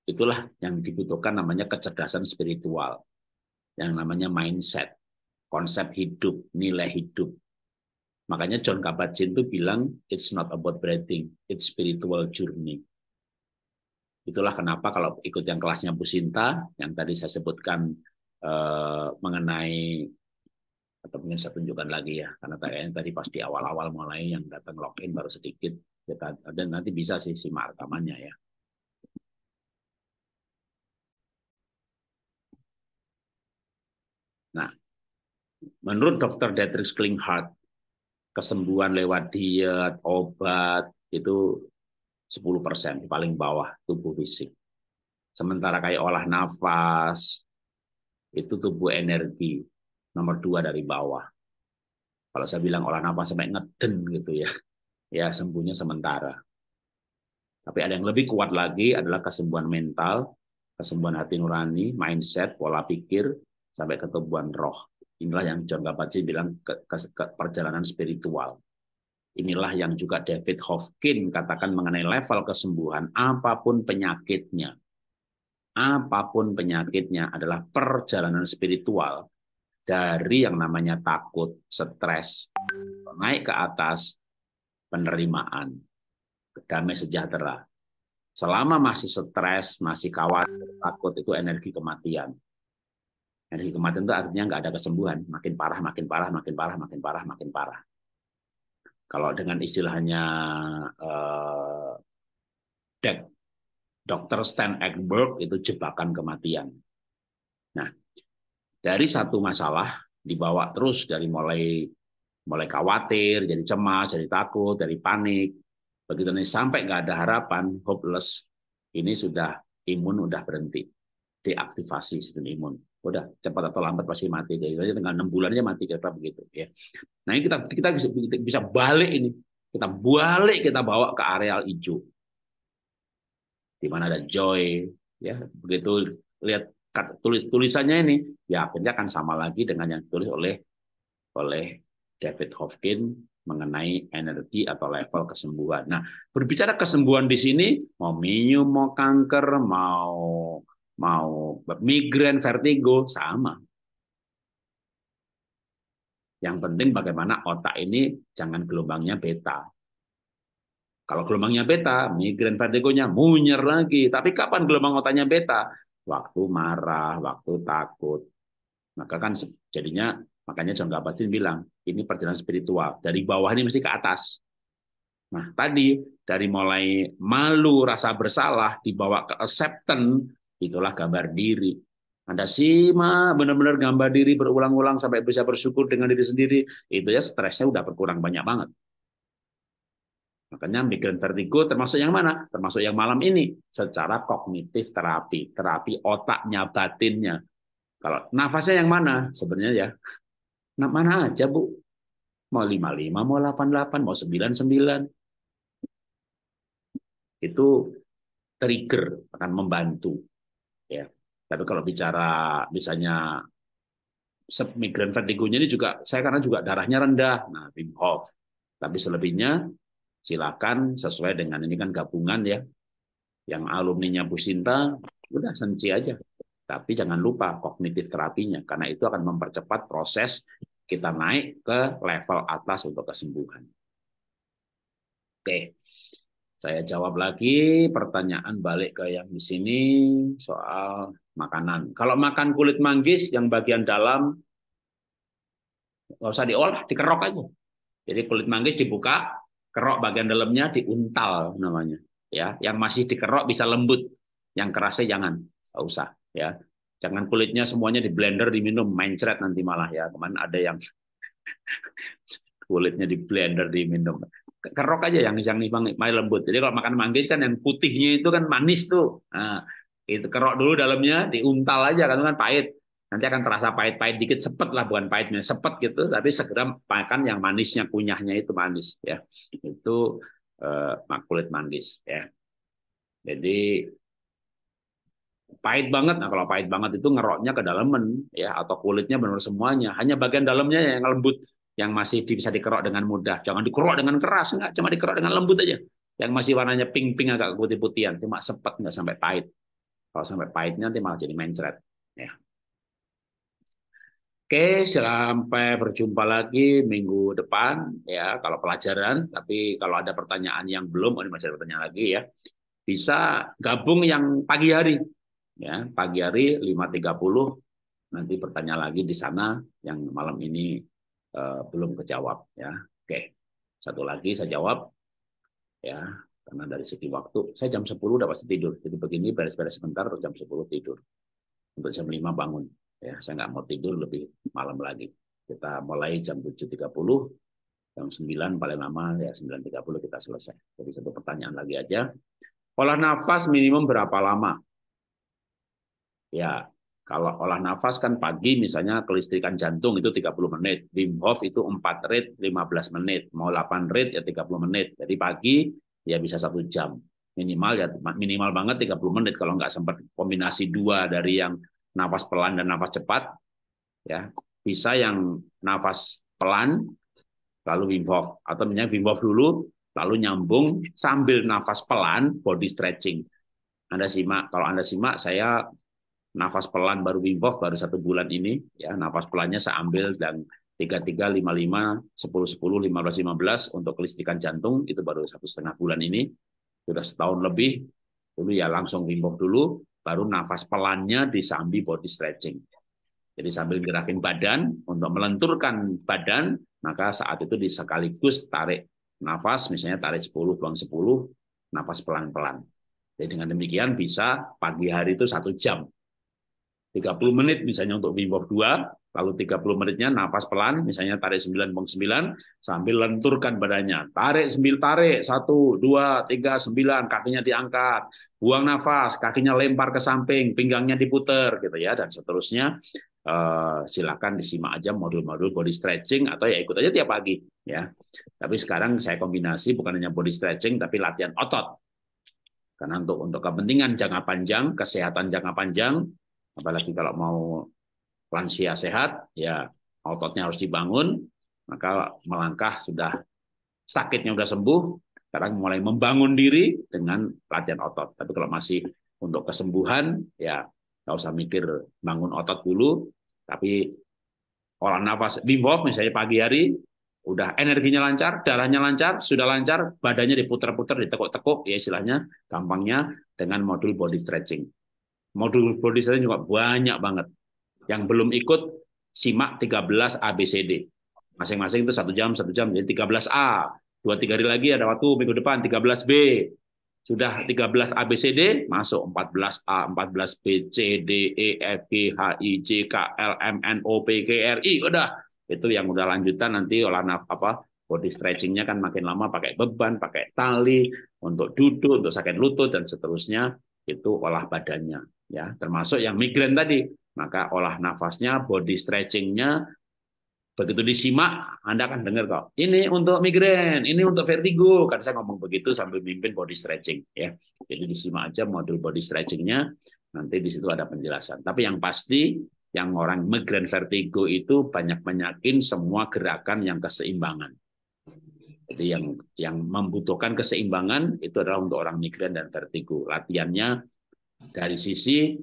itulah yang dibutuhkan namanya kecerdasan spiritual. Yang namanya mindset, konsep hidup, nilai hidup. Makanya John Kabat-Zinn itu bilang it's not about breathing, it's spiritual journey. Itulah kenapa kalau ikut yang kelasnya Bu Sinta, yang tadi saya sebutkan eh, mengenai atau mungkin saya tunjukkan lagi ya karena kayaknya tadi pas di awal-awal mulai yang datang login baru sedikit kita ya kan? dan nanti bisa sih simak rekamannya ya nah menurut Dr. Detrix Klinghardt kesembuhan lewat diet obat itu 10% paling bawah tubuh fisik. Sementara kayak olah nafas itu tubuh energi nomor dua dari bawah. Kalau saya bilang olah nafas sampai ngeden gitu ya, (laughs) ya sembuhnya sementara. Tapi ada yang lebih kuat lagi adalah kesembuhan mental, kesembuhan hati nurani, mindset, pola pikir, sampai ketubuhan roh. Inilah yang John kabat bilang ke, ke, ke perjalanan spiritual. Inilah yang juga David Hofkin katakan mengenai level kesembuhan. Apapun penyakitnya, apapun penyakitnya adalah perjalanan spiritual dari yang namanya takut, stres, naik ke atas, penerimaan, damai sejahtera. Selama masih stres, masih khawatir, takut, itu energi kematian. Energi kematian itu artinya nggak ada kesembuhan. Makin parah, makin parah, makin parah, makin parah, makin parah kalau dengan istilahnya uh, eh, Dr. Stan Eckberg itu jebakan kematian. Nah, dari satu masalah dibawa terus dari mulai mulai khawatir, jadi cemas, jadi takut, dari panik, begitu nih sampai nggak ada harapan, hopeless, ini sudah imun udah berhenti, deaktivasi sistem imun udah cepat atau lambat pasti mati jadi tinggal enam bulan aja mati kita begitu ya nah ini kita kita bisa, balik ini kita balik kita bawa ke areal hijau di mana ada joy ya begitu lihat tulis tulisannya ini ya akhirnya akan sama lagi dengan yang ditulis oleh oleh David Hopkins mengenai energi atau level kesembuhan. Nah, berbicara kesembuhan di sini, mau minum, mau kanker, mau mau migrain, vertigo, sama. Yang penting bagaimana otak ini jangan gelombangnya beta. Kalau gelombangnya beta, migrain vertigonya munyer lagi. Tapi kapan gelombang otaknya beta? Waktu marah, waktu takut. Maka kan jadinya, makanya John Gabatin bilang, ini perjalanan spiritual. Dari bawah ini mesti ke atas. Nah, tadi dari mulai malu, rasa bersalah, dibawa ke acceptance, Itulah gambar diri. Anda simak benar-benar gambar diri berulang-ulang sampai bisa bersyukur dengan diri sendiri. Itu ya stresnya udah berkurang banyak banget. Makanya migrain vertigo termasuk yang mana? Termasuk yang malam ini. Secara kognitif terapi. Terapi otaknya, batinnya. Kalau nafasnya yang mana? Sebenarnya ya. Nah, mana aja, Bu? Mau 55, mau 88, mau 99. Itu trigger akan membantu. Tapi kalau bicara misalnya migrain vertigonya ini juga saya karena juga darahnya rendah, nah Wim Hof. Tapi selebihnya silakan sesuai dengan ini kan gabungan ya. Yang alumninya Bu Sinta udah senci aja. Tapi jangan lupa kognitif terapinya karena itu akan mempercepat proses kita naik ke level atas untuk kesembuhan. Oke. Saya jawab lagi pertanyaan balik ke yang di sini soal makanan. Kalau makan kulit manggis yang bagian dalam nggak usah diolah, dikerok aja. Jadi kulit manggis dibuka, kerok bagian dalamnya diuntal namanya. Ya, yang masih dikerok bisa lembut, yang kerasnya jangan, nggak usah. Ya, jangan kulitnya semuanya di blender diminum, mencret nanti malah ya. Kemarin ada yang (laughs) kulitnya di blender diminum kerok aja yang yang paling lembut. Jadi kalau makan manggis kan yang putihnya itu kan manis tuh. Nah, itu kerok dulu dalamnya diuntal aja kan kan pahit. Nanti akan terasa pahit-pahit dikit, sepet lah bukan pahitnya, sepet gitu. Tapi segera makan yang manisnya, kunyahnya itu manis ya. Itu eh, makulit manggis ya. Jadi pahit banget. Nah, kalau pahit banget itu ngeroknya ke dalaman ya atau kulitnya benar semuanya. Hanya bagian dalamnya yang lembut yang masih bisa dikerok dengan mudah. Jangan dikerok dengan keras, enggak, cuma dikerok dengan lembut aja. Yang masih warnanya pink-pink agak putih-putihan, cuma sepet nggak sampai pahit. Kalau sampai pahitnya nanti malah jadi mencret. Ya. Oke, sampai berjumpa lagi minggu depan ya kalau pelajaran, tapi kalau ada pertanyaan yang belum, oh ini masih ada pertanyaan lagi ya. Bisa gabung yang pagi hari. Ya, pagi hari 5.30 nanti bertanya lagi di sana yang malam ini Eh, belum kejawab ya. Oke. Satu lagi saya jawab ya, karena dari segi waktu saya jam 10 udah pasti tidur. Jadi begini beres-beres sebentar terus jam 10 tidur. Untuk jam 5 bangun ya. Saya nggak mau tidur lebih malam lagi. Kita mulai jam 7.30 jam 9 paling lama ya 9.30 kita selesai. Jadi satu pertanyaan lagi aja. Olah nafas minimum berapa lama? Ya, kalau olah nafas kan pagi misalnya kelistrikan jantung itu 30 menit. Wim Hof itu 4 rate 15 menit. Mau 8 rate ya 30 menit. Jadi pagi ya bisa satu jam. Minimal ya minimal banget 30 menit kalau nggak sempat kombinasi dua dari yang nafas pelan dan nafas cepat. ya Bisa yang nafas pelan lalu Wim Hof. Atau misalnya Wim Hof dulu lalu nyambung sambil nafas pelan body stretching. Anda simak, kalau Anda simak saya nafas pelan baru Wim Hof baru satu bulan ini ya nafas pelannya saya ambil dan sepuluh sepuluh lima belas lima belas untuk kelistikan jantung itu baru satu setengah bulan ini sudah setahun lebih dulu ya langsung Wim dulu baru nafas pelannya disambi body stretching jadi sambil gerakin badan untuk melenturkan badan maka saat itu disekaligus tarik nafas misalnya tarik 10 buang 10 nafas pelan-pelan jadi dengan demikian bisa pagi hari itu satu jam 30 menit misalnya untuk Wim Hof 2, lalu 30 menitnya nafas pelan, misalnya tarik 9, sembilan, sambil lenturkan badannya. Tarik sembil tarik, 1, 2, 3, 9, kakinya diangkat, buang nafas, kakinya lempar ke samping, pinggangnya diputer, gitu ya, dan seterusnya. Uh, silakan disimak aja modul-modul body stretching atau ya ikut aja tiap pagi ya. Tapi sekarang saya kombinasi bukan hanya body stretching tapi latihan otot. Karena untuk untuk kepentingan jangka panjang, kesehatan jangka panjang, apalagi kalau mau lansia sehat ya ototnya harus dibangun maka melangkah sudah sakitnya sudah sembuh sekarang mulai membangun diri dengan latihan otot tapi kalau masih untuk kesembuhan ya nggak usah mikir bangun otot dulu tapi olah nafas Wim misalnya pagi hari udah energinya lancar, darahnya lancar, sudah lancar, badannya diputar-putar, ditekuk-tekuk, ya istilahnya, gampangnya dengan modul body stretching modul saya juga banyak banget. Yang belum ikut, simak 13 ABCD. Masing-masing itu satu jam, satu jam. Jadi 13A. Dua, tiga hari lagi ada waktu minggu depan 13B. Sudah 13 ABCD, masuk 14A, 14B, C, D, E, F, G, H, I, J, K, L, M, N, O, P, Q, R, I. Udah. Itu yang udah lanjutan nanti olah apa body stretchingnya kan makin lama pakai beban, pakai tali, untuk duduk, untuk sakit lutut, dan seterusnya itu olah badannya ya termasuk yang migrain tadi maka olah nafasnya body stretchingnya begitu disimak Anda akan dengar kok ini untuk migrain ini untuk vertigo kan saya ngomong begitu sambil mimpin body stretching ya jadi disimak aja modul body stretchingnya nanti di situ ada penjelasan tapi yang pasti yang orang migrain vertigo itu banyak menyakin semua gerakan yang keseimbangan jadi yang yang membutuhkan keseimbangan itu adalah untuk orang migrain dan vertigo latihannya dari sisi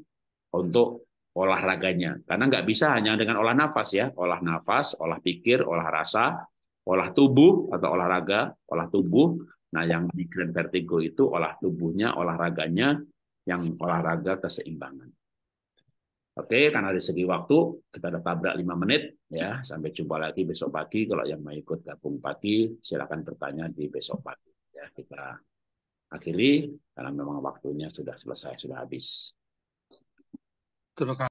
untuk olahraganya. Karena nggak bisa hanya dengan olah nafas ya, olah nafas, olah pikir, olah rasa, olah tubuh atau olahraga, olah tubuh. Nah, yang migrain vertigo itu olah tubuhnya, olahraganya, yang olahraga keseimbangan. Oke, karena dari segi waktu kita ada tabrak 5 menit ya. Sampai jumpa lagi besok pagi. Kalau yang mau ikut gabung pagi, silakan bertanya di besok pagi. Ya, kita akhiri karena memang waktunya sudah selesai, sudah habis. Terima kasih.